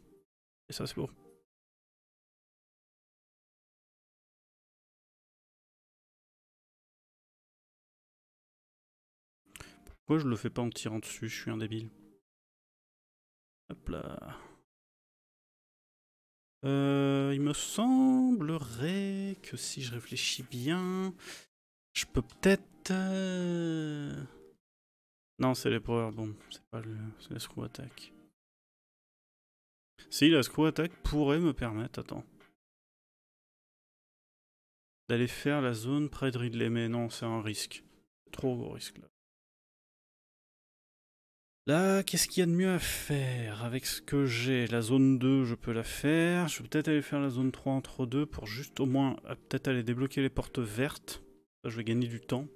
[SPEAKER 2] Et ça, c'est bon. Pourquoi je le fais pas en tirant dessus Je suis un débile. Hop là. Euh, il me semblerait que si je réfléchis bien,
[SPEAKER 1] je peux peut-être... Euh, non, c'est les power bombs, c'est pas le... c'est la screw attack. Si, la screw attack pourrait me permettre,
[SPEAKER 2] attends. D'aller faire la zone près de Ridley, mais non, c'est un risque. Trop gros risque là.
[SPEAKER 1] Là, qu'est-ce qu'il y a de mieux à faire avec ce que j'ai La zone 2, je peux la faire. Je vais peut-être aller faire la zone 3 entre deux pour juste au moins euh, peut-être aller débloquer les portes vertes. ça je vais gagner du temps.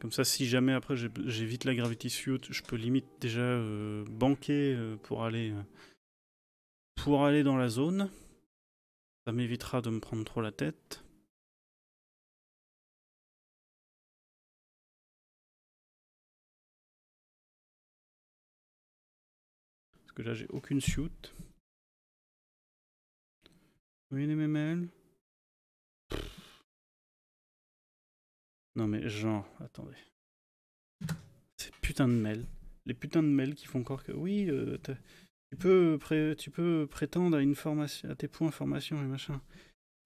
[SPEAKER 1] Comme ça, si jamais après j'évite la Gravity Suit, je peux limite déjà euh, banquer euh, pour, aller, pour aller dans la zone.
[SPEAKER 2] Ça m'évitera de me prendre trop la tête. là j'ai aucune shoot. Oui les MML. Non mais genre, attendez. Ces putains de mails. Les putains
[SPEAKER 1] de mails qui font encore que... Oui, euh, tu, peux tu peux prétendre à, une formation, à tes points formation et machin.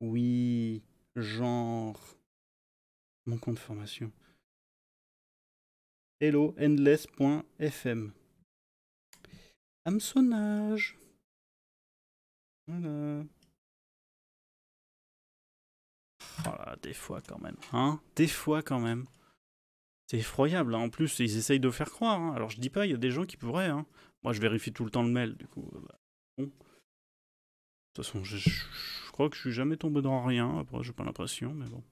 [SPEAKER 1] Oui, genre...
[SPEAKER 2] Mon compte formation. Hello, endless.fm hameçonnage. Voilà. des fois quand même, hein
[SPEAKER 1] Des fois quand même. C'est effroyable, hein. en plus ils essayent de faire croire. Hein. Alors je dis pas, il y a des gens qui pourraient. Hein. Moi je vérifie tout le temps le mail, du coup. Euh, bah, de toute façon, je, je, crois que je suis jamais tombé dans rien, après j'ai pas l'impression, mais bon.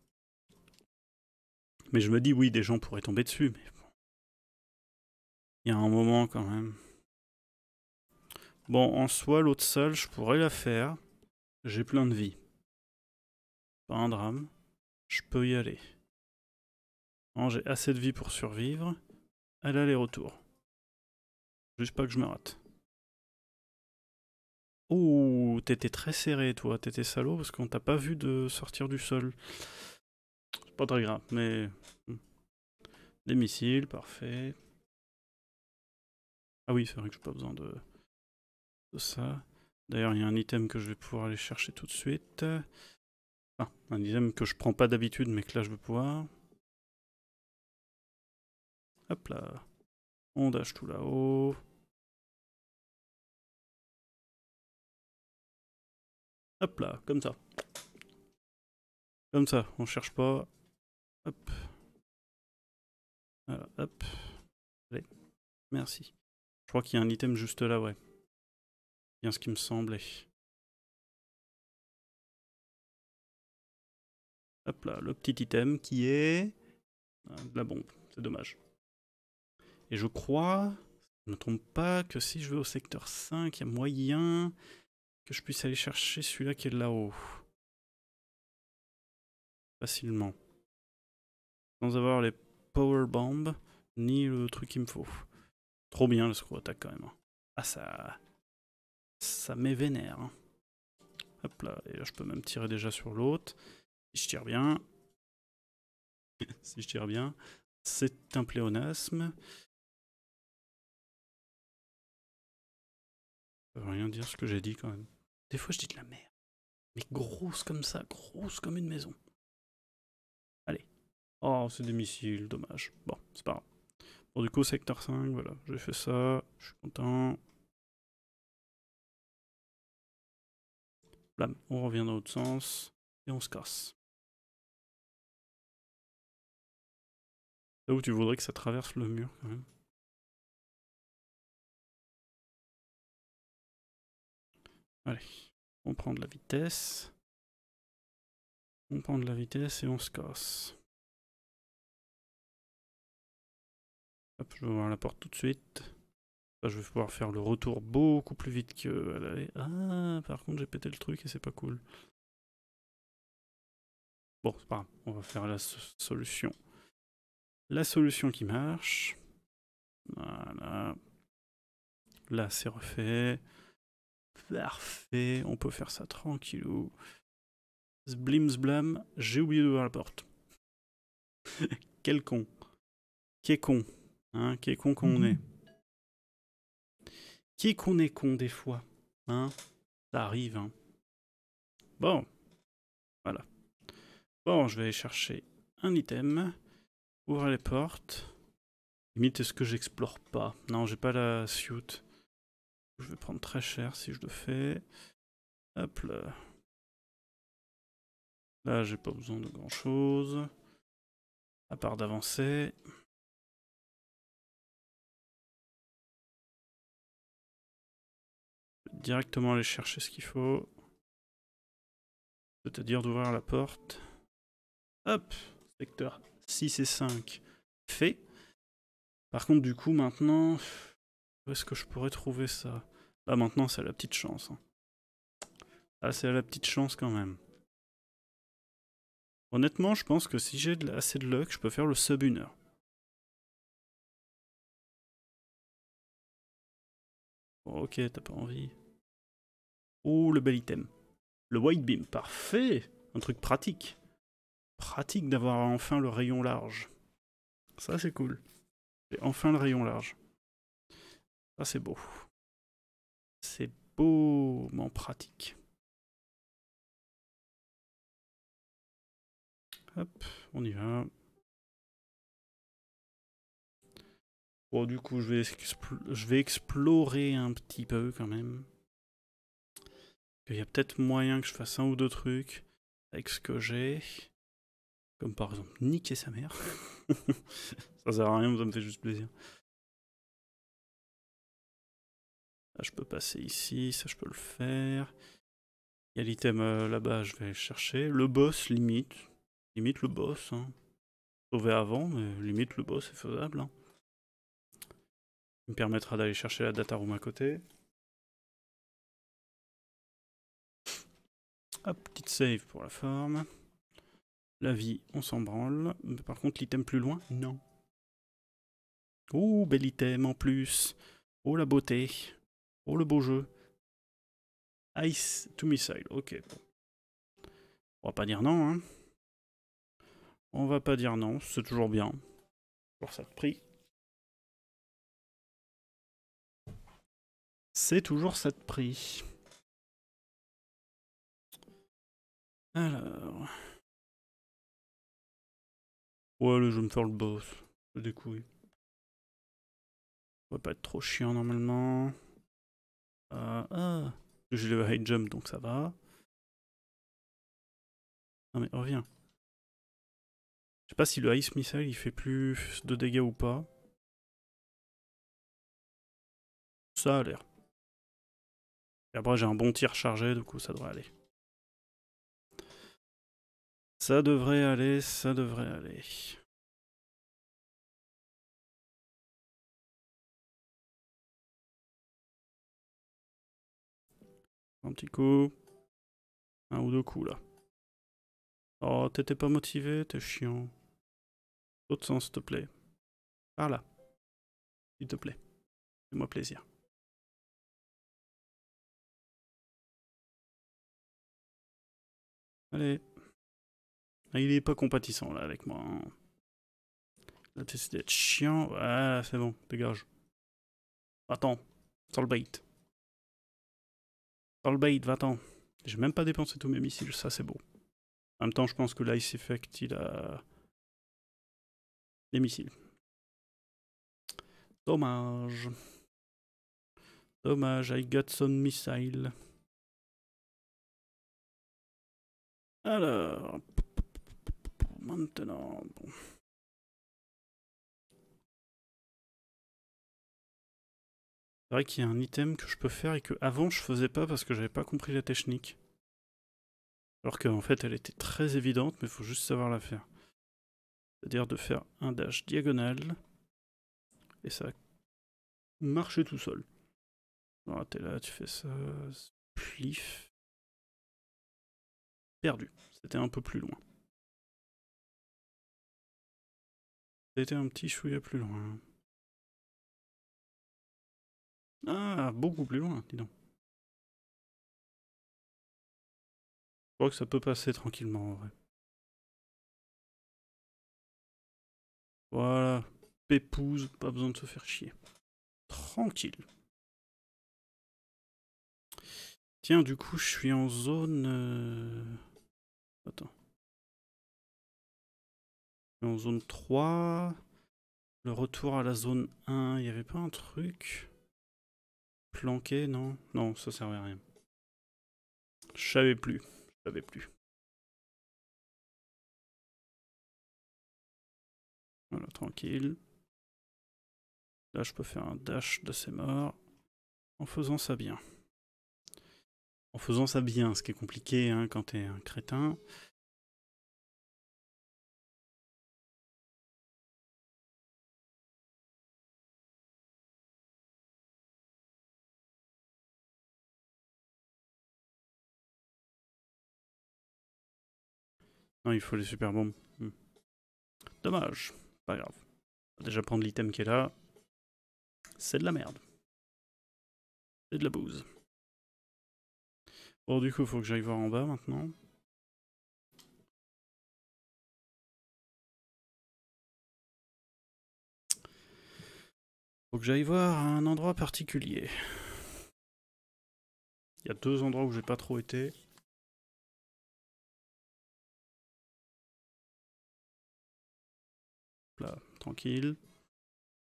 [SPEAKER 1] Mais je me dis, oui, des gens pourraient tomber dessus, mais bon. Il y a un moment quand même. Bon, en soit, l'autre salle, je pourrais la faire. J'ai plein de vie. Pas un drame. Je peux y aller.
[SPEAKER 2] j'ai assez de vie pour survivre. À l'aller-retour. Juste pas que je me rate. Oh, t'étais très
[SPEAKER 1] serré, toi. T'étais salaud parce qu'on t'a pas vu de sortir du sol. C'est pas très grave, mais... Hmm. Des missiles, parfait. Ah oui, c'est vrai que j'ai pas besoin de ça. D'ailleurs, il y a un item que je vais pouvoir aller chercher tout de suite. Ah, un item que je prends pas d'habitude, mais que là je veux pouvoir.
[SPEAKER 2] Hop là. On dash tout là-haut. Hop là, comme ça. Comme ça, on cherche pas. Hop. hop. Allez, merci. Je crois qu'il y a un item juste là, ouais bien ce qui me semblait. Hop là, le petit item qui est ah, la bombe, c'est dommage. Et je crois,
[SPEAKER 1] je ne me trompe pas, que si je vais au secteur 5, il y a moyen que je puisse aller chercher celui-là qui est là-haut. Facilement. Sans avoir les power bombs, ni le truc qu'il me faut. Trop bien le screw attack quand même. Hein. Ah ça... Ça m'est hein. Hop là, et là je peux même tirer déjà sur l'autre. Si je tire bien.
[SPEAKER 2] si je tire bien. C'est un pléonasme. Ça veut rien dire ce que j'ai dit quand même. Des fois je dis de la merde. Mais grosse comme ça, grosse comme une maison. Allez.
[SPEAKER 1] Oh, c'est des missiles, dommage. Bon, c'est pas grave. Bon, du coup, secteur 5, voilà. J'ai fait ça,
[SPEAKER 2] je suis content. on revient dans l'autre sens et on se casse. Là où tu voudrais que ça traverse le mur quand même. Allez, on prend de la vitesse. On prend de la vitesse et on se casse. Hop, je vais ouvrir la porte tout de suite. Bah, je vais pouvoir faire le retour beaucoup plus vite que euh, Ah, par contre, j'ai pété le truc
[SPEAKER 1] et c'est pas cool. Bon, c'est pas grave, on va
[SPEAKER 2] faire la solution.
[SPEAKER 1] La solution qui marche.
[SPEAKER 2] Voilà.
[SPEAKER 1] Là, c'est refait. Parfait, on peut faire ça tranquillou. blam. j'ai oublié de voir la porte. Quel con. Quel con. Hein, con qu'on est. Qui est qu'on est con des fois Hein Ça arrive, hein. Bon. Voilà. Bon, je vais aller chercher un item. Ouvrir les portes. Limite, est-ce que j'explore pas Non, j'ai pas
[SPEAKER 2] la suite. Je vais prendre très cher si je le fais. Hop là. Là, j'ai pas besoin de grand chose. À part d'avancer. directement aller chercher ce qu'il faut. C'est-à-dire d'ouvrir la porte. Hop Secteur
[SPEAKER 1] 6 et 5. Fait. Par contre, du coup, maintenant... Où est-ce que je pourrais trouver ça Là, maintenant, c'est à la petite chance. Ah, c'est
[SPEAKER 2] à la petite chance quand même. Honnêtement, je pense que si j'ai assez de luck, je peux faire le sub une heure. Bon, ok, t'as pas envie. Oh, le bel item.
[SPEAKER 1] Le white beam, parfait Un truc pratique. Pratique d'avoir enfin le rayon large. Ça, c'est cool. J'ai enfin le rayon large.
[SPEAKER 2] Ça, c'est beau. C'est beau beaument pratique. Hop, on y va. Bon, du coup, je vais explorer un petit peu quand même qu'il y a peut-être
[SPEAKER 1] moyen que je fasse un ou deux trucs avec ce que j'ai. Comme par exemple niquer sa
[SPEAKER 2] mère. ça sert à rien, ça me fait juste plaisir. Là, je peux passer ici, ça je peux le faire. Il
[SPEAKER 1] y a l'item euh, là-bas, je vais chercher. Le boss, limite. Limite le boss. Hein.
[SPEAKER 2] Sauver avant, mais limite le boss, est faisable. Hein. Il me permettra d'aller chercher la data room à côté.
[SPEAKER 1] Hop, petite save pour la forme. La vie, on s'en branle. Mais par contre, l'item plus loin, non. Oh, bel item en plus. Oh, la beauté. Oh, le beau jeu. Ice to missile,
[SPEAKER 2] ok. On va pas dire non, hein. On va pas dire non, c'est toujours bien. Pour ça de prix. C'est toujours ça de prix. Alors. Ouais, je vais me faire le boss. Je découvre. On va pas être trop chiant normalement. ah. ah. J'ai le high jump donc ça va. Non mais reviens. Je sais pas si le Ice Missile il fait plus de dégâts ou pas. Ça a l'air. Et après j'ai un bon tir chargé, du coup ça devrait aller. Ça devrait aller, ça devrait aller. Un petit coup. Un ou deux coups là. Oh, t'étais pas motivé, t'es chiant. Autre sens, s'il te plaît. Par là. S'il te plaît. Fais-moi plaisir. Allez. Ah, il est pas compatissant là avec moi. Hein.
[SPEAKER 1] Là, tu d'être chiant. Ah, c'est bon, dégage. Va-t'en. le bait. le bait, va-t'en. J'ai même pas dépensé tous mes missiles, ça c'est beau. En même temps, je pense que l'Ice Effect, il a.
[SPEAKER 2] des missiles. Dommage. Dommage, I got some missile. Alors maintenant, bon. C'est vrai qu'il y a un item que je peux faire et que avant je faisais pas parce que j'avais pas compris la technique.
[SPEAKER 1] Alors qu'en fait elle était très évidente, mais il faut juste savoir la faire. C'est-à-dire de faire un dash diagonal. Et ça a
[SPEAKER 2] tout seul. Alors ah, t'es là, tu fais ça. Plif. Perdu. C'était un peu plus loin. C'était un petit chouïa plus loin. Hein. Ah, beaucoup plus loin, dis donc. Je crois que ça peut passer tranquillement en vrai. Voilà, Pépouse, pas besoin de se faire chier. Tranquille. Tiens, du coup, je suis en zone... Euh, attends en
[SPEAKER 1] zone 3. Le retour à la zone 1, il n'y avait pas un truc
[SPEAKER 2] Planqué, non Non, ça servait à rien. Je savais plus. Je savais plus. Voilà, tranquille. Là, je peux faire un dash de ces morts en faisant ça bien. En faisant ça bien, ce qui est compliqué hein, quand t'es un crétin. Non, il faut les super bombes. Hmm. Dommage. Pas grave. On va déjà prendre l'item qui est là. C'est de la merde. C'est de la bouse. Bon, du coup, faut que j'aille voir en bas maintenant. Faut que j'aille voir un endroit particulier. Il y a deux endroits où j'ai pas trop été. tranquille.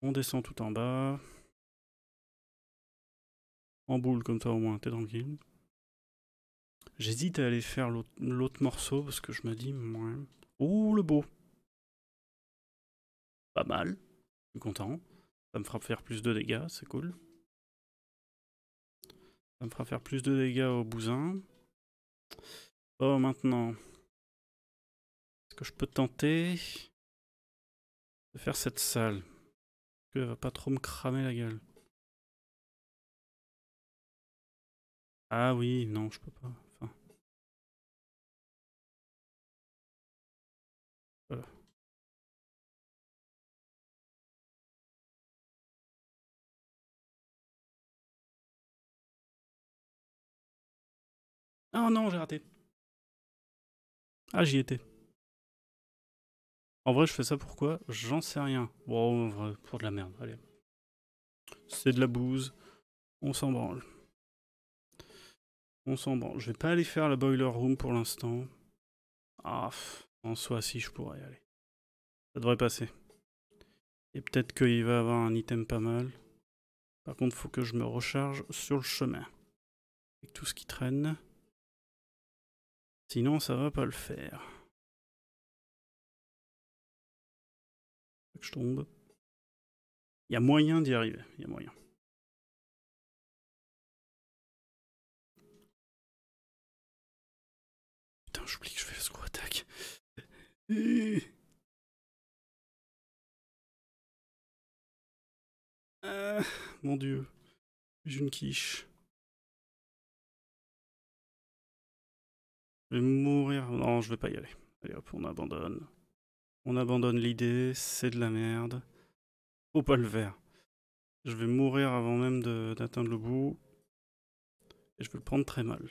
[SPEAKER 2] On descend tout en bas. En boule, comme ça au moins, t'es tranquille. J'hésite
[SPEAKER 1] à aller faire l'autre morceau parce que je me dis, ouais. le beau! Pas mal. Je suis content. Ça me fera faire plus de dégâts, c'est cool.
[SPEAKER 2] Ça me fera faire plus de dégâts au bousin. Oh maintenant. Est-ce que je peux tenter de faire cette salle. Que va pas trop me cramer la gueule. Ah oui, non, je peux pas. Enfin... Voilà. Ah non, j'ai raté. Ah, j'y étais. En vrai, je fais
[SPEAKER 1] ça pourquoi J'en sais rien. pour de la merde, allez. C'est de la bouse. On s'en branle. On s'en branle. Je vais pas aller faire la boiler room pour l'instant. Ah, en soi, si je pourrais, aller. Ça devrait passer. Et peut-être qu'il va avoir un item pas mal. Par contre,
[SPEAKER 2] faut que je me recharge sur le chemin. Avec tout ce qui traîne. Sinon, ça va pas le faire. je tombe. Il y a moyen d'y arriver, il y a moyen. Putain, j'oublie que je fais squat attaque. Ah, mon dieu, j'ai une quiche. Je vais mourir. Non, je vais pas y aller. Allez hop, on abandonne. On abandonne
[SPEAKER 1] l'idée, c'est de la merde. Au pas le Je vais mourir avant même
[SPEAKER 2] d'atteindre le bout. Et je vais le prendre très mal.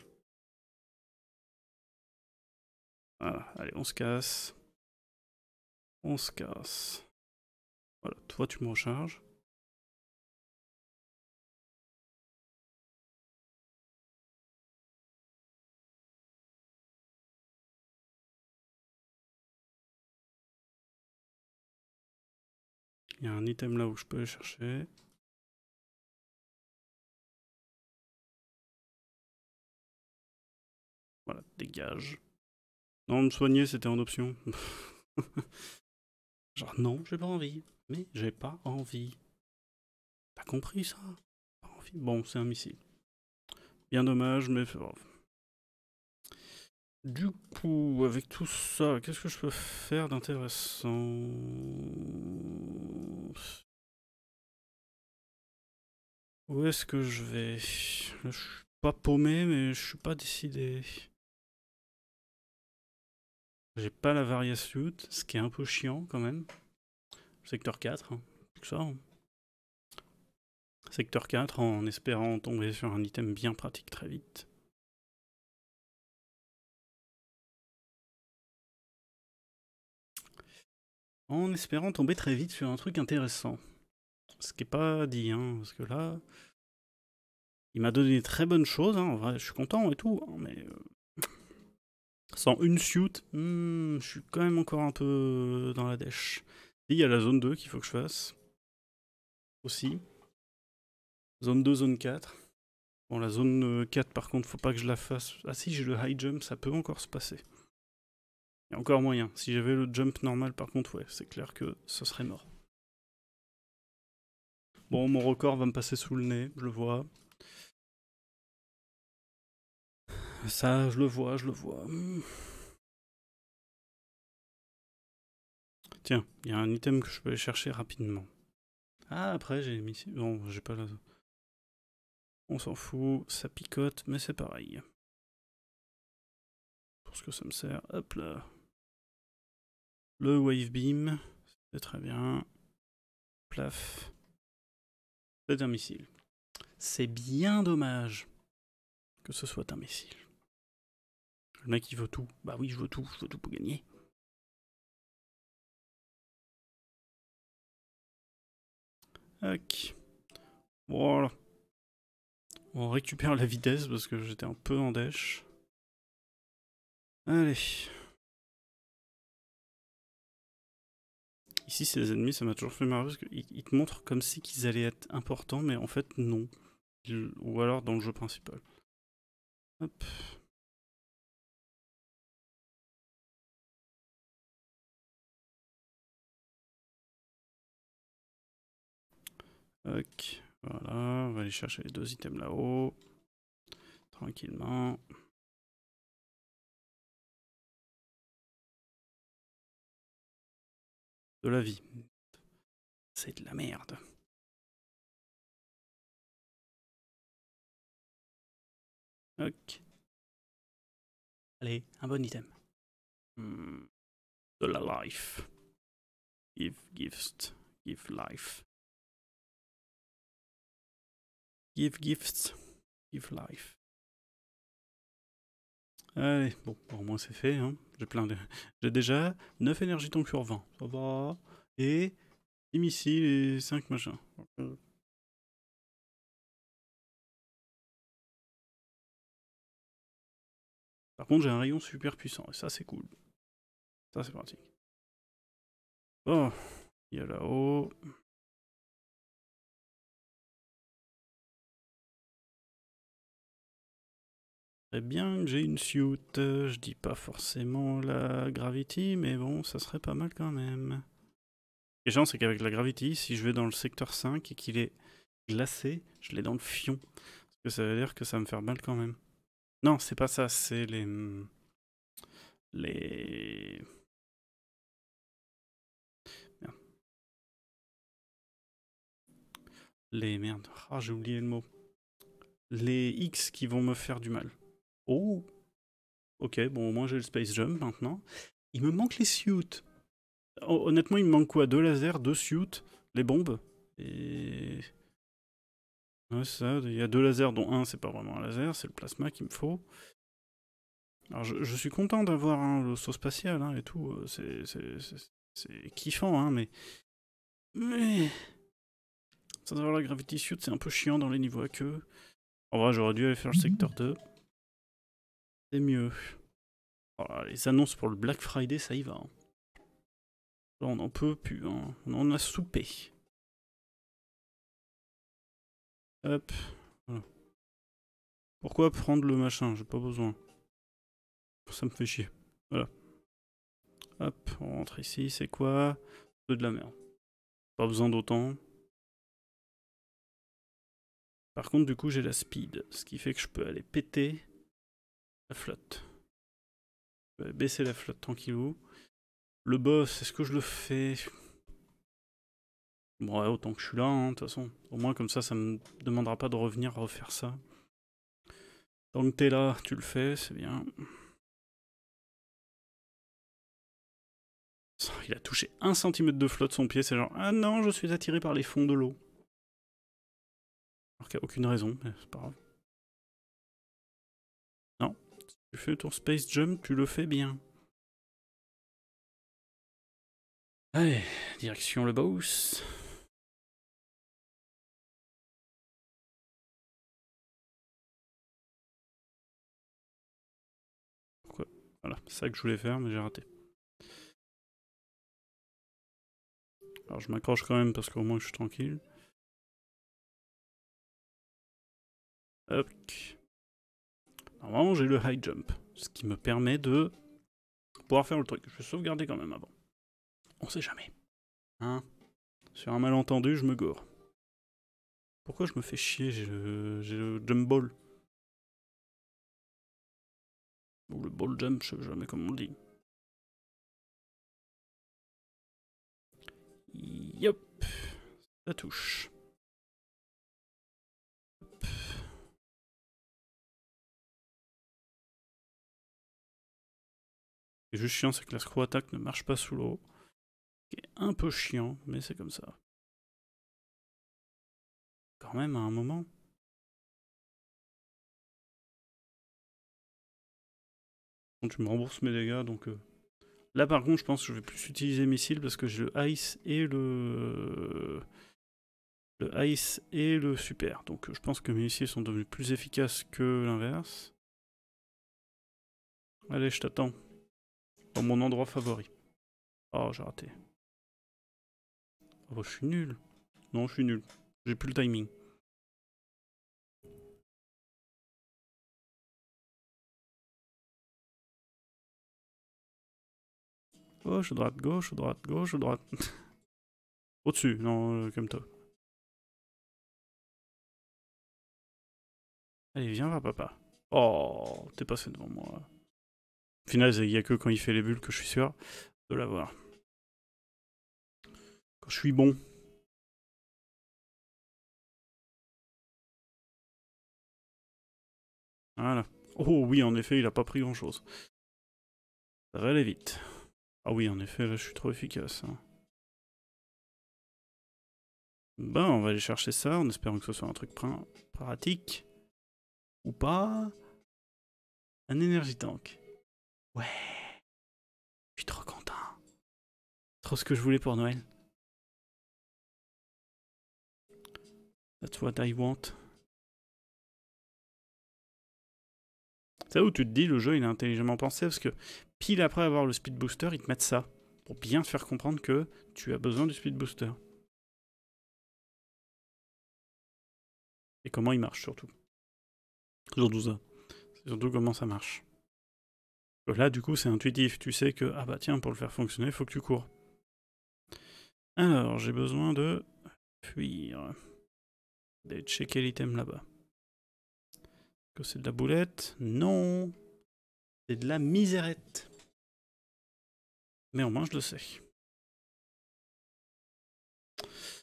[SPEAKER 2] Voilà, allez, on se casse. On se casse. Voilà, toi tu me recharges. Il y a un item là où je peux aller chercher. Voilà, dégage. Non, me soigner, c'était en option.
[SPEAKER 1] Genre, non, j'ai pas envie. Mais j'ai pas envie. T'as compris ça pas envie. Bon, c'est un missile. Bien dommage, mais... Du coup, avec tout ça, qu'est-ce que je peux faire d'intéressant Où est-ce que je vais Je suis pas paumé, mais je suis pas décidé. J'ai pas la variation, ce qui est un peu chiant quand même. Secteur 4, hein, tout ça. Hein. Secteur
[SPEAKER 2] 4 en espérant tomber sur un item bien pratique très vite. En espérant tomber très vite sur un truc intéressant. Ce qui n'est pas dit, hein, parce que là,
[SPEAKER 1] il m'a donné très bonnes choses, hein, en vrai, je suis content et tout, hein, mais euh, sans une shoot hmm, je suis quand même encore un peu dans la dèche. il y a la zone 2 qu'il faut que je fasse, aussi. Zone 2, zone 4. Bon, la zone 4, euh, par contre, faut pas que je la fasse. Ah si, j'ai le high jump, ça peut encore se passer. Il y a encore moyen. Si j'avais le jump normal, par contre, ouais, c'est
[SPEAKER 2] clair que ce serait mort. Bon, mon record va me passer sous le nez, je le vois. Ça, je le vois, je le vois. Tiens,
[SPEAKER 1] il y a un item que je peux aller chercher rapidement. Ah, après, j'ai mis... Non, j'ai pas la...
[SPEAKER 2] On s'en fout, ça picote, mais c'est pareil. Pour ce que ça me sert, hop là. Le wave beam, c'est très bien. Plaf. C'est un missile. C'est bien dommage que ce soit un missile. Le mec, il veut tout. Bah oui, je veux tout, je veux tout pour gagner. Ok. Voilà. On récupère la vitesse parce que j'étais un peu en dèche. Allez. Ici, ces ennemis, ça m'a toujours fait marrer parce qu'ils te montrent comme si qu'ils allaient être importants, mais en fait, non. Ou alors dans le jeu principal. Ok, voilà, on va aller chercher les deux items là-haut. Tranquillement. de la vie. C'est de la merde. Ok. Allez, un bon item. Hmm. De la life. Give gifts. Give life. Give gifts. Give life.
[SPEAKER 1] Allez, bon, au moins c'est fait. Hein. J'ai plein de... J'ai déjà 9 énergies ton sur 20. Ça va.
[SPEAKER 2] Et 10 missiles et 5 machins. Par contre, j'ai un rayon super puissant. Et ça, c'est cool. Ça, c'est pratique. Bon. Oh, il y a là-haut. C'est bien que j'ai une chute.
[SPEAKER 1] Euh, je dis pas forcément la Gravity, mais bon, ça serait pas mal quand même. Les gens, c'est qu'avec la Gravity, si je vais dans le secteur 5 et qu'il est glacé, je l'ai dans le fion. Parce que ça veut dire que ça va me faire mal quand même. Non, c'est pas ça, c'est les... Hmm,
[SPEAKER 2] les... Merde. Les... Merde, ah, j'ai oublié
[SPEAKER 1] le mot. Les X qui vont me faire du mal. Oh Ok, bon, au moins j'ai le Space Jump maintenant. Il me manque les suits. Honnêtement, il me manque quoi Deux lasers, deux suits, les bombes. Et. Ouais, ça, il y a deux lasers, dont un, c'est pas vraiment un laser, c'est le plasma qu'il me faut. Alors, je, suis content d'avoir hein, le saut spatial hein, et tout, euh, c'est kiffant, hein, mais. Mais. Sans avoir la Gravity Suit, c'est un peu chiant dans les niveaux à queue. En vrai, j'aurais dû aller faire le mhm. secteur 2. C'est mieux.
[SPEAKER 2] Oh les annonces pour le Black Friday, ça y va. Hein. on n'en peut plus. Hein. On en a soupé. Hop. Pourquoi prendre le machin J'ai pas besoin. Ça me fait chier. Voilà. Hop, on rentre ici. C'est quoi de la merde. Pas besoin d'autant. Par contre, du coup, j'ai la speed. Ce qui fait que je peux aller péter. La flotte.
[SPEAKER 1] Je baisser la flotte tranquillou. Le boss, est-ce que je le fais Bon, autant que je suis là, hein, de toute façon. Au moins, comme ça, ça me demandera
[SPEAKER 2] pas de revenir refaire ça. Tant que t'es là, tu le fais, c'est bien. Il a touché un centimètre de flotte son pied, c'est genre Ah non, je suis attiré par les fonds de l'eau. Alors qu'il n'y a aucune raison, mais c'est pas grave. fais ton space jump, tu le fais bien. Allez, direction le boss. Voilà, c'est ça que je voulais faire, mais j'ai raté. Alors je m'accroche quand même parce qu'au moins je suis tranquille. Hop. Normalement, j'ai le high jump, ce qui me
[SPEAKER 1] permet de pouvoir faire le truc. Je vais sauvegarder quand même avant. On sait jamais.
[SPEAKER 2] Hein Sur un malentendu, je me gore. Pourquoi je me fais chier J'ai le, jump ball. Ou le ball jump, je sais jamais comment on dit. Yop, ça touche. C'est juste chiant, c'est que la screw ne marche pas sous l'eau. Ce un peu chiant, mais c'est comme ça. Quand même, à un moment. tu me rembourses mes dégâts, donc... Euh. Là, par contre, je pense que je vais plus utiliser missiles parce que j'ai le
[SPEAKER 1] ice et le... Le ice et le super. Donc, je pense que mes missiles sont devenus plus efficaces que l'inverse. Allez, je t'attends mon endroit favori. Oh, j'ai raté.
[SPEAKER 2] Oh, je suis nul. Non, je suis nul. J'ai plus le timing. Gauche, droite, gauche, droite, gauche, droite. Au-dessus, non, euh, comme toi. Allez, viens voir papa. Oh, t'es passé devant moi. Au final, il n'y a que quand il fait les bulles que je suis sûr de l'avoir. Quand je suis bon. Voilà. Oh oui, en effet, il n'a pas pris grand-chose. Ça va aller vite. Ah oui, en effet, là, je suis trop efficace. Ben, on va aller chercher ça, en espérant que ce soit un truc pratique. Ou pas. Un énergie tank. Ouais. Je suis trop content. Trop ce que je voulais pour Noël. That's what I want. C'est où tu te dis, le jeu il est intelligemment
[SPEAKER 1] pensé parce que pile après avoir le speed booster, ils te mettent ça pour bien te faire comprendre que tu as
[SPEAKER 2] besoin du speed booster. Et comment il marche surtout. Surtout ça. Surtout comment ça marche.
[SPEAKER 1] Là, du coup, c'est intuitif. Tu sais que, ah bah tiens, pour le faire fonctionner, il faut que tu cours. Alors, j'ai besoin de fuir. D'aller checker l'item
[SPEAKER 2] là-bas. Est-ce que c'est de la boulette Non. C'est de la misérette. Mais au moins, je le sais.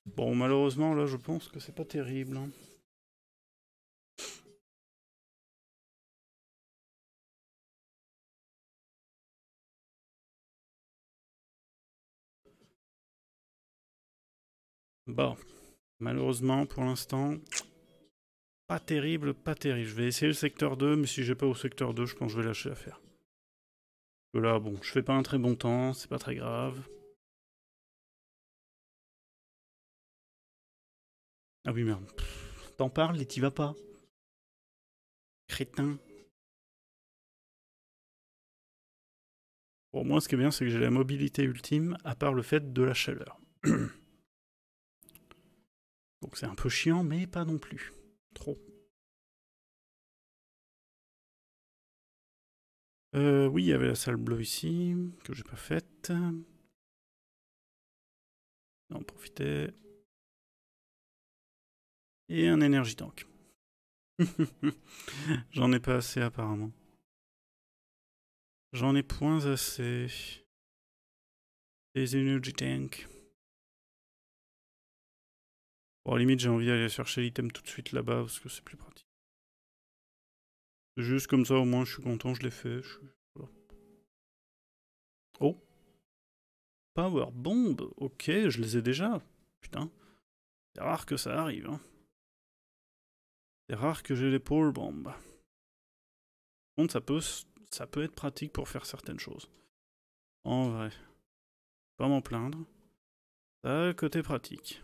[SPEAKER 2] Bon, malheureusement, là, je pense que c'est pas terrible. Hein. Bon, malheureusement pour l'instant,
[SPEAKER 1] pas terrible, pas terrible. Je vais essayer le secteur 2, mais si j'ai pas au secteur 2, je pense que je vais lâcher l'affaire.
[SPEAKER 2] Là, bon, je fais pas un très bon temps, c'est pas très grave. Ah oui, merde. T'en parles et t'y vas pas. Crétin. Pour moi, ce qui est bien, c'est que j'ai la mobilité ultime, à part le fait de la chaleur. Donc c'est un peu chiant, mais pas non plus. Trop. Euh, oui, il y avait la salle bleue ici, que j'ai pas faite. On profiter. Et un Energy tank. J'en ai pas assez apparemment. J'en ai point assez. Des energy tanks. Bon, limite, j'ai envie d'aller chercher l'item tout de suite là-bas parce que c'est plus pratique. Juste comme ça, au moins, je suis content, je l'ai fait. Oh Power Bomb Ok, je les ai déjà. Putain. C'est rare que ça arrive. Hein.
[SPEAKER 1] C'est rare que j'ai les Power bomb Par contre, ça peut, ça peut être pratique pour faire certaines choses. En vrai. Pas m'en plaindre. Ça côté pratique.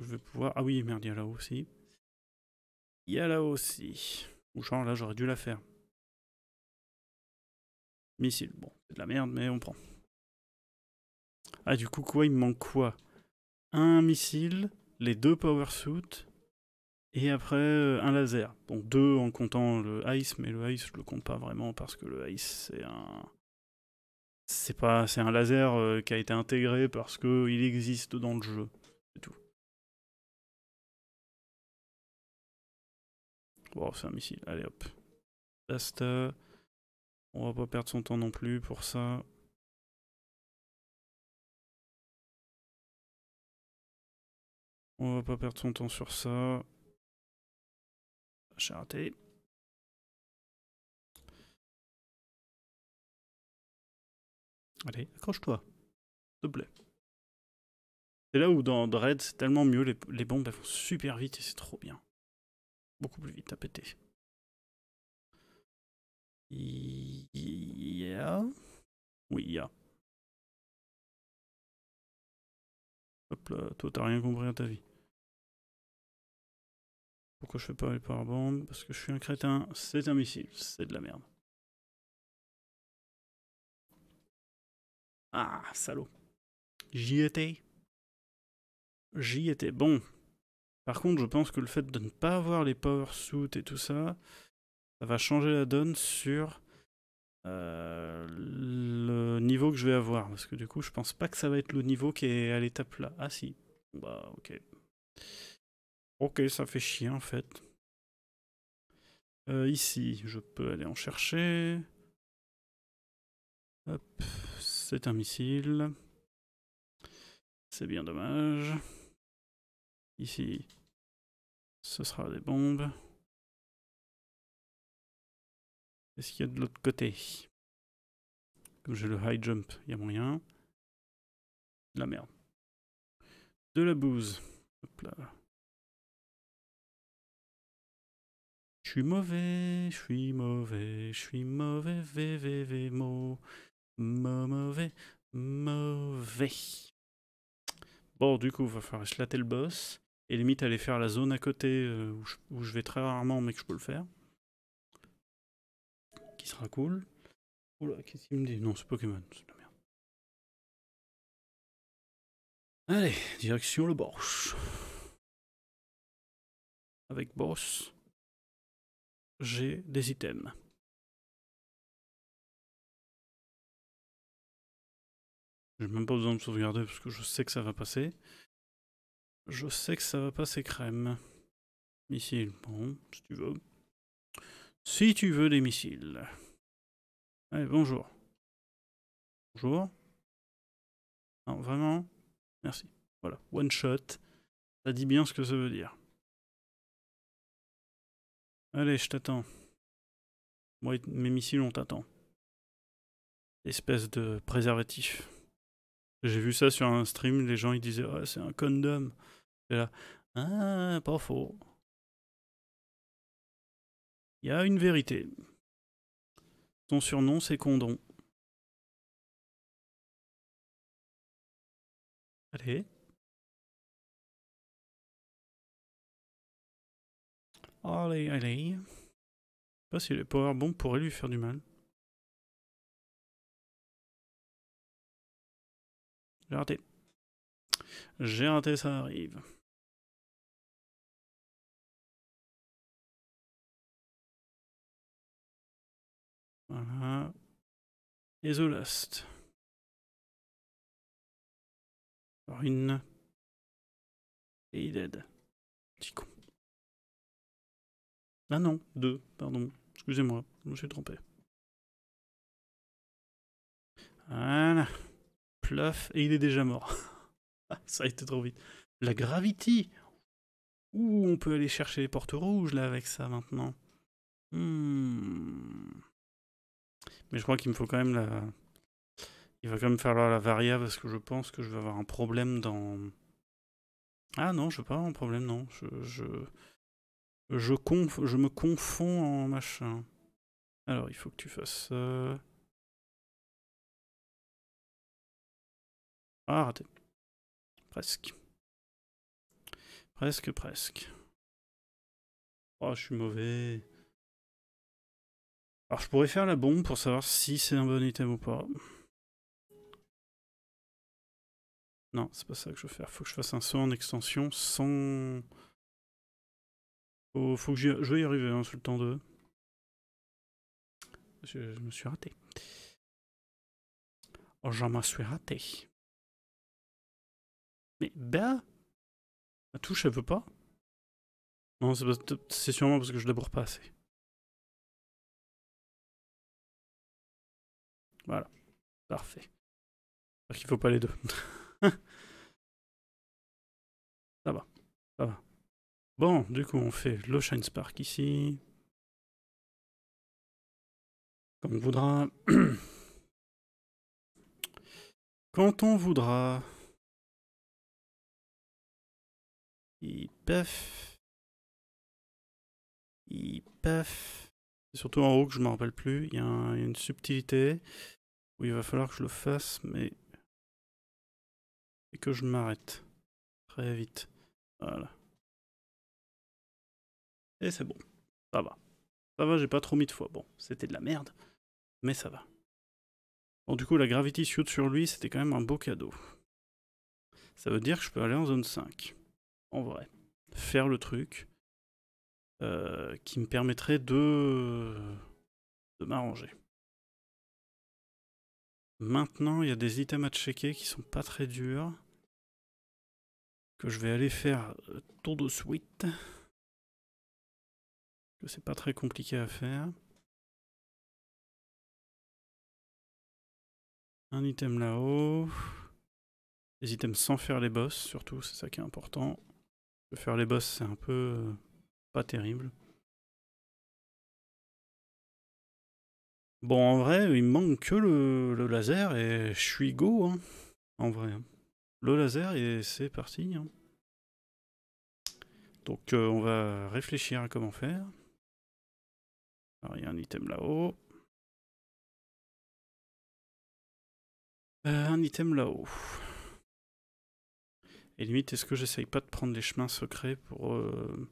[SPEAKER 1] Je vais pouvoir. Ah oui, merde, il y a là aussi.
[SPEAKER 2] Il y a là aussi. Ou genre là, j'aurais dû la faire. Missile. Bon, c'est de la merde, mais on prend.
[SPEAKER 1] Ah, du coup, quoi Il me manque quoi Un missile, les deux power suits, et après euh, un laser. Bon, deux en comptant le ice, mais le ice, je le compte pas vraiment parce que le ice, c'est un. C'est pas. C'est un laser euh, qui a été
[SPEAKER 2] intégré parce qu'il existe dans le jeu. C'est tout. Bon, c'est un missile. Allez, hop. Basta. On va pas perdre son temps non plus pour ça. On va pas perdre son temps sur ça. Ah, j'ai raté. Allez, accroche-toi. S'il te plaît. C'est là où dans Dread, c'est tellement mieux. Les, les bombes, elles vont super vite et c'est trop bien beaucoup plus vite à péter. Yeah. Oui, yeah. Hop là, toi t'as rien compris à ta vie. Pourquoi je fais pas les parabandes Parce que je suis un crétin, c'est un missile, c'est de la merde. Ah, salaud. J'y étais. J'y étais. Bon, par contre, je pense
[SPEAKER 1] que le fait de ne pas avoir les power suits et tout ça, ça va changer la donne sur euh, le niveau que je vais avoir. Parce que du coup, je pense pas que ça va être le niveau qui est à l'étape là. Ah si. Bah ok. Ok, ça fait chier en fait. Euh, ici, je peux aller en chercher.
[SPEAKER 2] Hop, c'est un missile. C'est bien dommage. Ici, ce sera des bombes. Est-ce qu'il y a de l'autre côté Comme j'ai le high jump, il y a moyen. De la merde. De la bouse. Hop là. Je suis mauvais, je suis mauvais, je suis
[SPEAKER 1] mauvais, VVV, mauvais, mauvais. Bon, du coup, il va falloir éclater le boss et limite aller faire la zone à côté euh, où je, vais très rarement mais que je peux le faire. Qui
[SPEAKER 2] sera cool. Oula, qu'est-ce qu'il me dit Non, c'est Pokémon, c'est la merde. Allez, direction le boss. Avec Boss, j'ai des items. J'ai même pas besoin de sauvegarder parce que je sais que ça va passer. Je sais que ça va passer crème. Missiles, bon, si tu veux. Si tu veux des missiles. Allez, bonjour. Bonjour. Non, vraiment Merci. Voilà, one shot. Ça dit bien ce que ça veut dire. Allez, je t'attends. Moi mes missiles, on t'attend. Espèce de préservatif. J'ai vu
[SPEAKER 1] ça sur un stream, les gens ils disaient Ah, c'est un condom là, ah, pas faux.
[SPEAKER 2] Il y a une vérité. Son surnom, c'est Condon. Allez. Allez, allez. Je sais pas si le power bomb pourraient lui faire du mal. J'ai raté. J'ai raté, ça arrive. Voilà. Et The Last. Et il Petit con. Ah non, deux, pardon. Excusez-moi, je me suis trompé. Voilà. Plouf, et il est déjà mort. Ah, ça a été trop vite. La gravity Ouh, on peut
[SPEAKER 1] aller chercher les portes rouges là avec ça maintenant. Hmm. Mais je crois qu'il me faut quand même la... Il va quand même falloir la varia parce que je pense que je vais avoir un problème dans... Ah non, je veux pas avoir un problème, non. Je, je,
[SPEAKER 2] je, je me confonds en machin. Alors, il faut que tu fasses ça. Euh, ah, raté. Presque. Presque, presque. Oh, je suis mauvais. Alors je pourrais faire la bombe pour savoir si c'est un bon item ou pas.
[SPEAKER 1] Non, c'est pas ça que je veux faire. Faut que je fasse un saut en extension sans...
[SPEAKER 2] Oh, faut que je vais y arriver hein, sur le temps de... Je, me suis raté. Oh, j'en m'en suis raté. Mais ben... Bah, la touche, elle veut pas Non, c'est sûrement parce que je l'aborde pas assez. Voilà. Parfait. Parce qu'il faut pas les deux. ça va. Ça va. Bon, du coup, on fait le Shine Spark ici. Quand on voudra. Quand on voudra. Il paf. Surtout en haut que je me rappelle plus, il y, a une subtilité où il va falloir que je le fasse, mais... Et que je m'arrête. Très vite. Voilà. Et c'est bon. Ça va. Ça va, j'ai pas trop mis de fois. Bon, c'était de la merde,
[SPEAKER 1] mais ça va. Bon, du coup, la Gravity Suit sur lui, c'était quand même un beau cadeau. Ça veut dire que je peux aller en zone 5. En vrai. Faire le truc. Euh, qui me permettrait de, de m'arranger. Maintenant, il y a des items à checker qui sont pas très
[SPEAKER 2] durs. Que je vais aller faire tour de suite. Que c'est pas très compliqué à faire. Un item là-haut. Des items sans faire les boss, surtout, c'est ça qui est important. faire les boss, c'est un peu pas terrible. Bon, en vrai, il me manque que le, laser et je suis go, hein, en vrai.
[SPEAKER 1] Le laser et c'est parti. Hein. Donc euh, on
[SPEAKER 2] va réfléchir à comment faire. Alors il y a un item là-haut. Euh, un item là-haut. Et limite, est-ce que j'essaye pas de prendre les chemins secrets pour... Euh,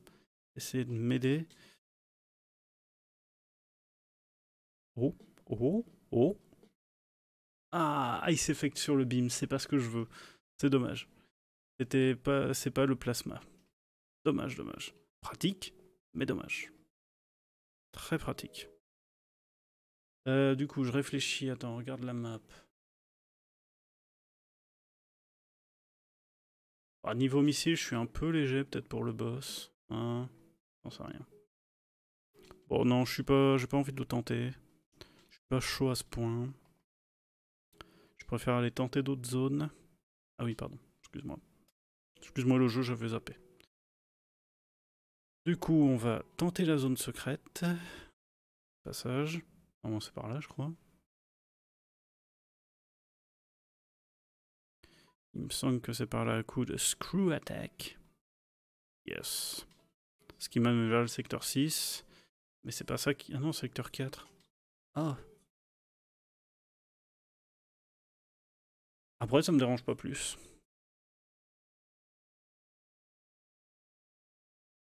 [SPEAKER 2] essayer de m'aider. Oh, oh, oh. Ah, Ice Effect sur le beam, c'est pas ce que je veux.
[SPEAKER 1] C'est dommage. C'était pas, c'est pas le plasma. Dommage, dommage.
[SPEAKER 2] Pratique, mais dommage. Très pratique. Euh, du coup, je réfléchis. Attends, regarde la map.
[SPEAKER 1] Ah, niveau missile, je suis un peu léger, peut-être pour le boss. Hein J'en sais rien. Bon, non, je suis pas, j'ai pas envie de le tenter. Je suis pas chaud à ce point. Je préfère aller tenter d'autres zones. Ah oui, pardon. Excuse-moi. Excuse-moi le jeu, j'avais zappé.
[SPEAKER 2] Du coup, on va tenter la zone secrète. Passage. On c'est par là, je crois. Il me semble que c'est par là à coup de Screw Attack. Yes. Ce qui m'amène vers le secteur 6. Mais c'est pas ça qui... Ah non, secteur 4. Ah. Après, ça me dérange pas plus.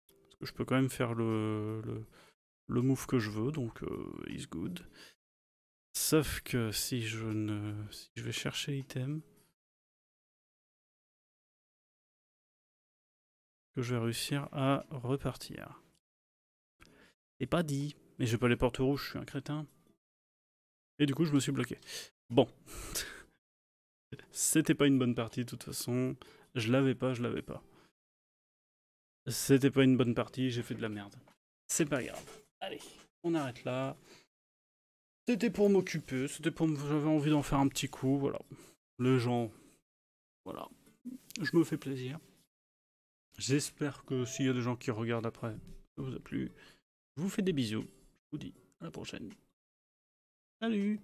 [SPEAKER 2] Parce que je peux quand même faire le, le, le move que je veux, donc euh, it's good. Sauf que si je ne... Si je vais chercher l'item... que je vais réussir à repartir. Et pas dit. Mais j'ai pas les portes rouges, je suis un crétin.
[SPEAKER 1] Et du coup, je me suis bloqué. Bon. C'était pas une bonne partie de toute façon. Je l'avais pas, je l'avais pas. C'était pas une bonne partie, j'ai fait de la merde. C'est pas grave. Allez, on arrête là. C'était pour m'occuper, c'était pour j'avais envie d'en faire un petit coup, voilà. Le gens... voilà. Je me fais plaisir. J'espère que s'il y a des gens qui regardent
[SPEAKER 2] après, ça vous a plu. Je vous fais des bisous. Je vous dis à la prochaine. Salut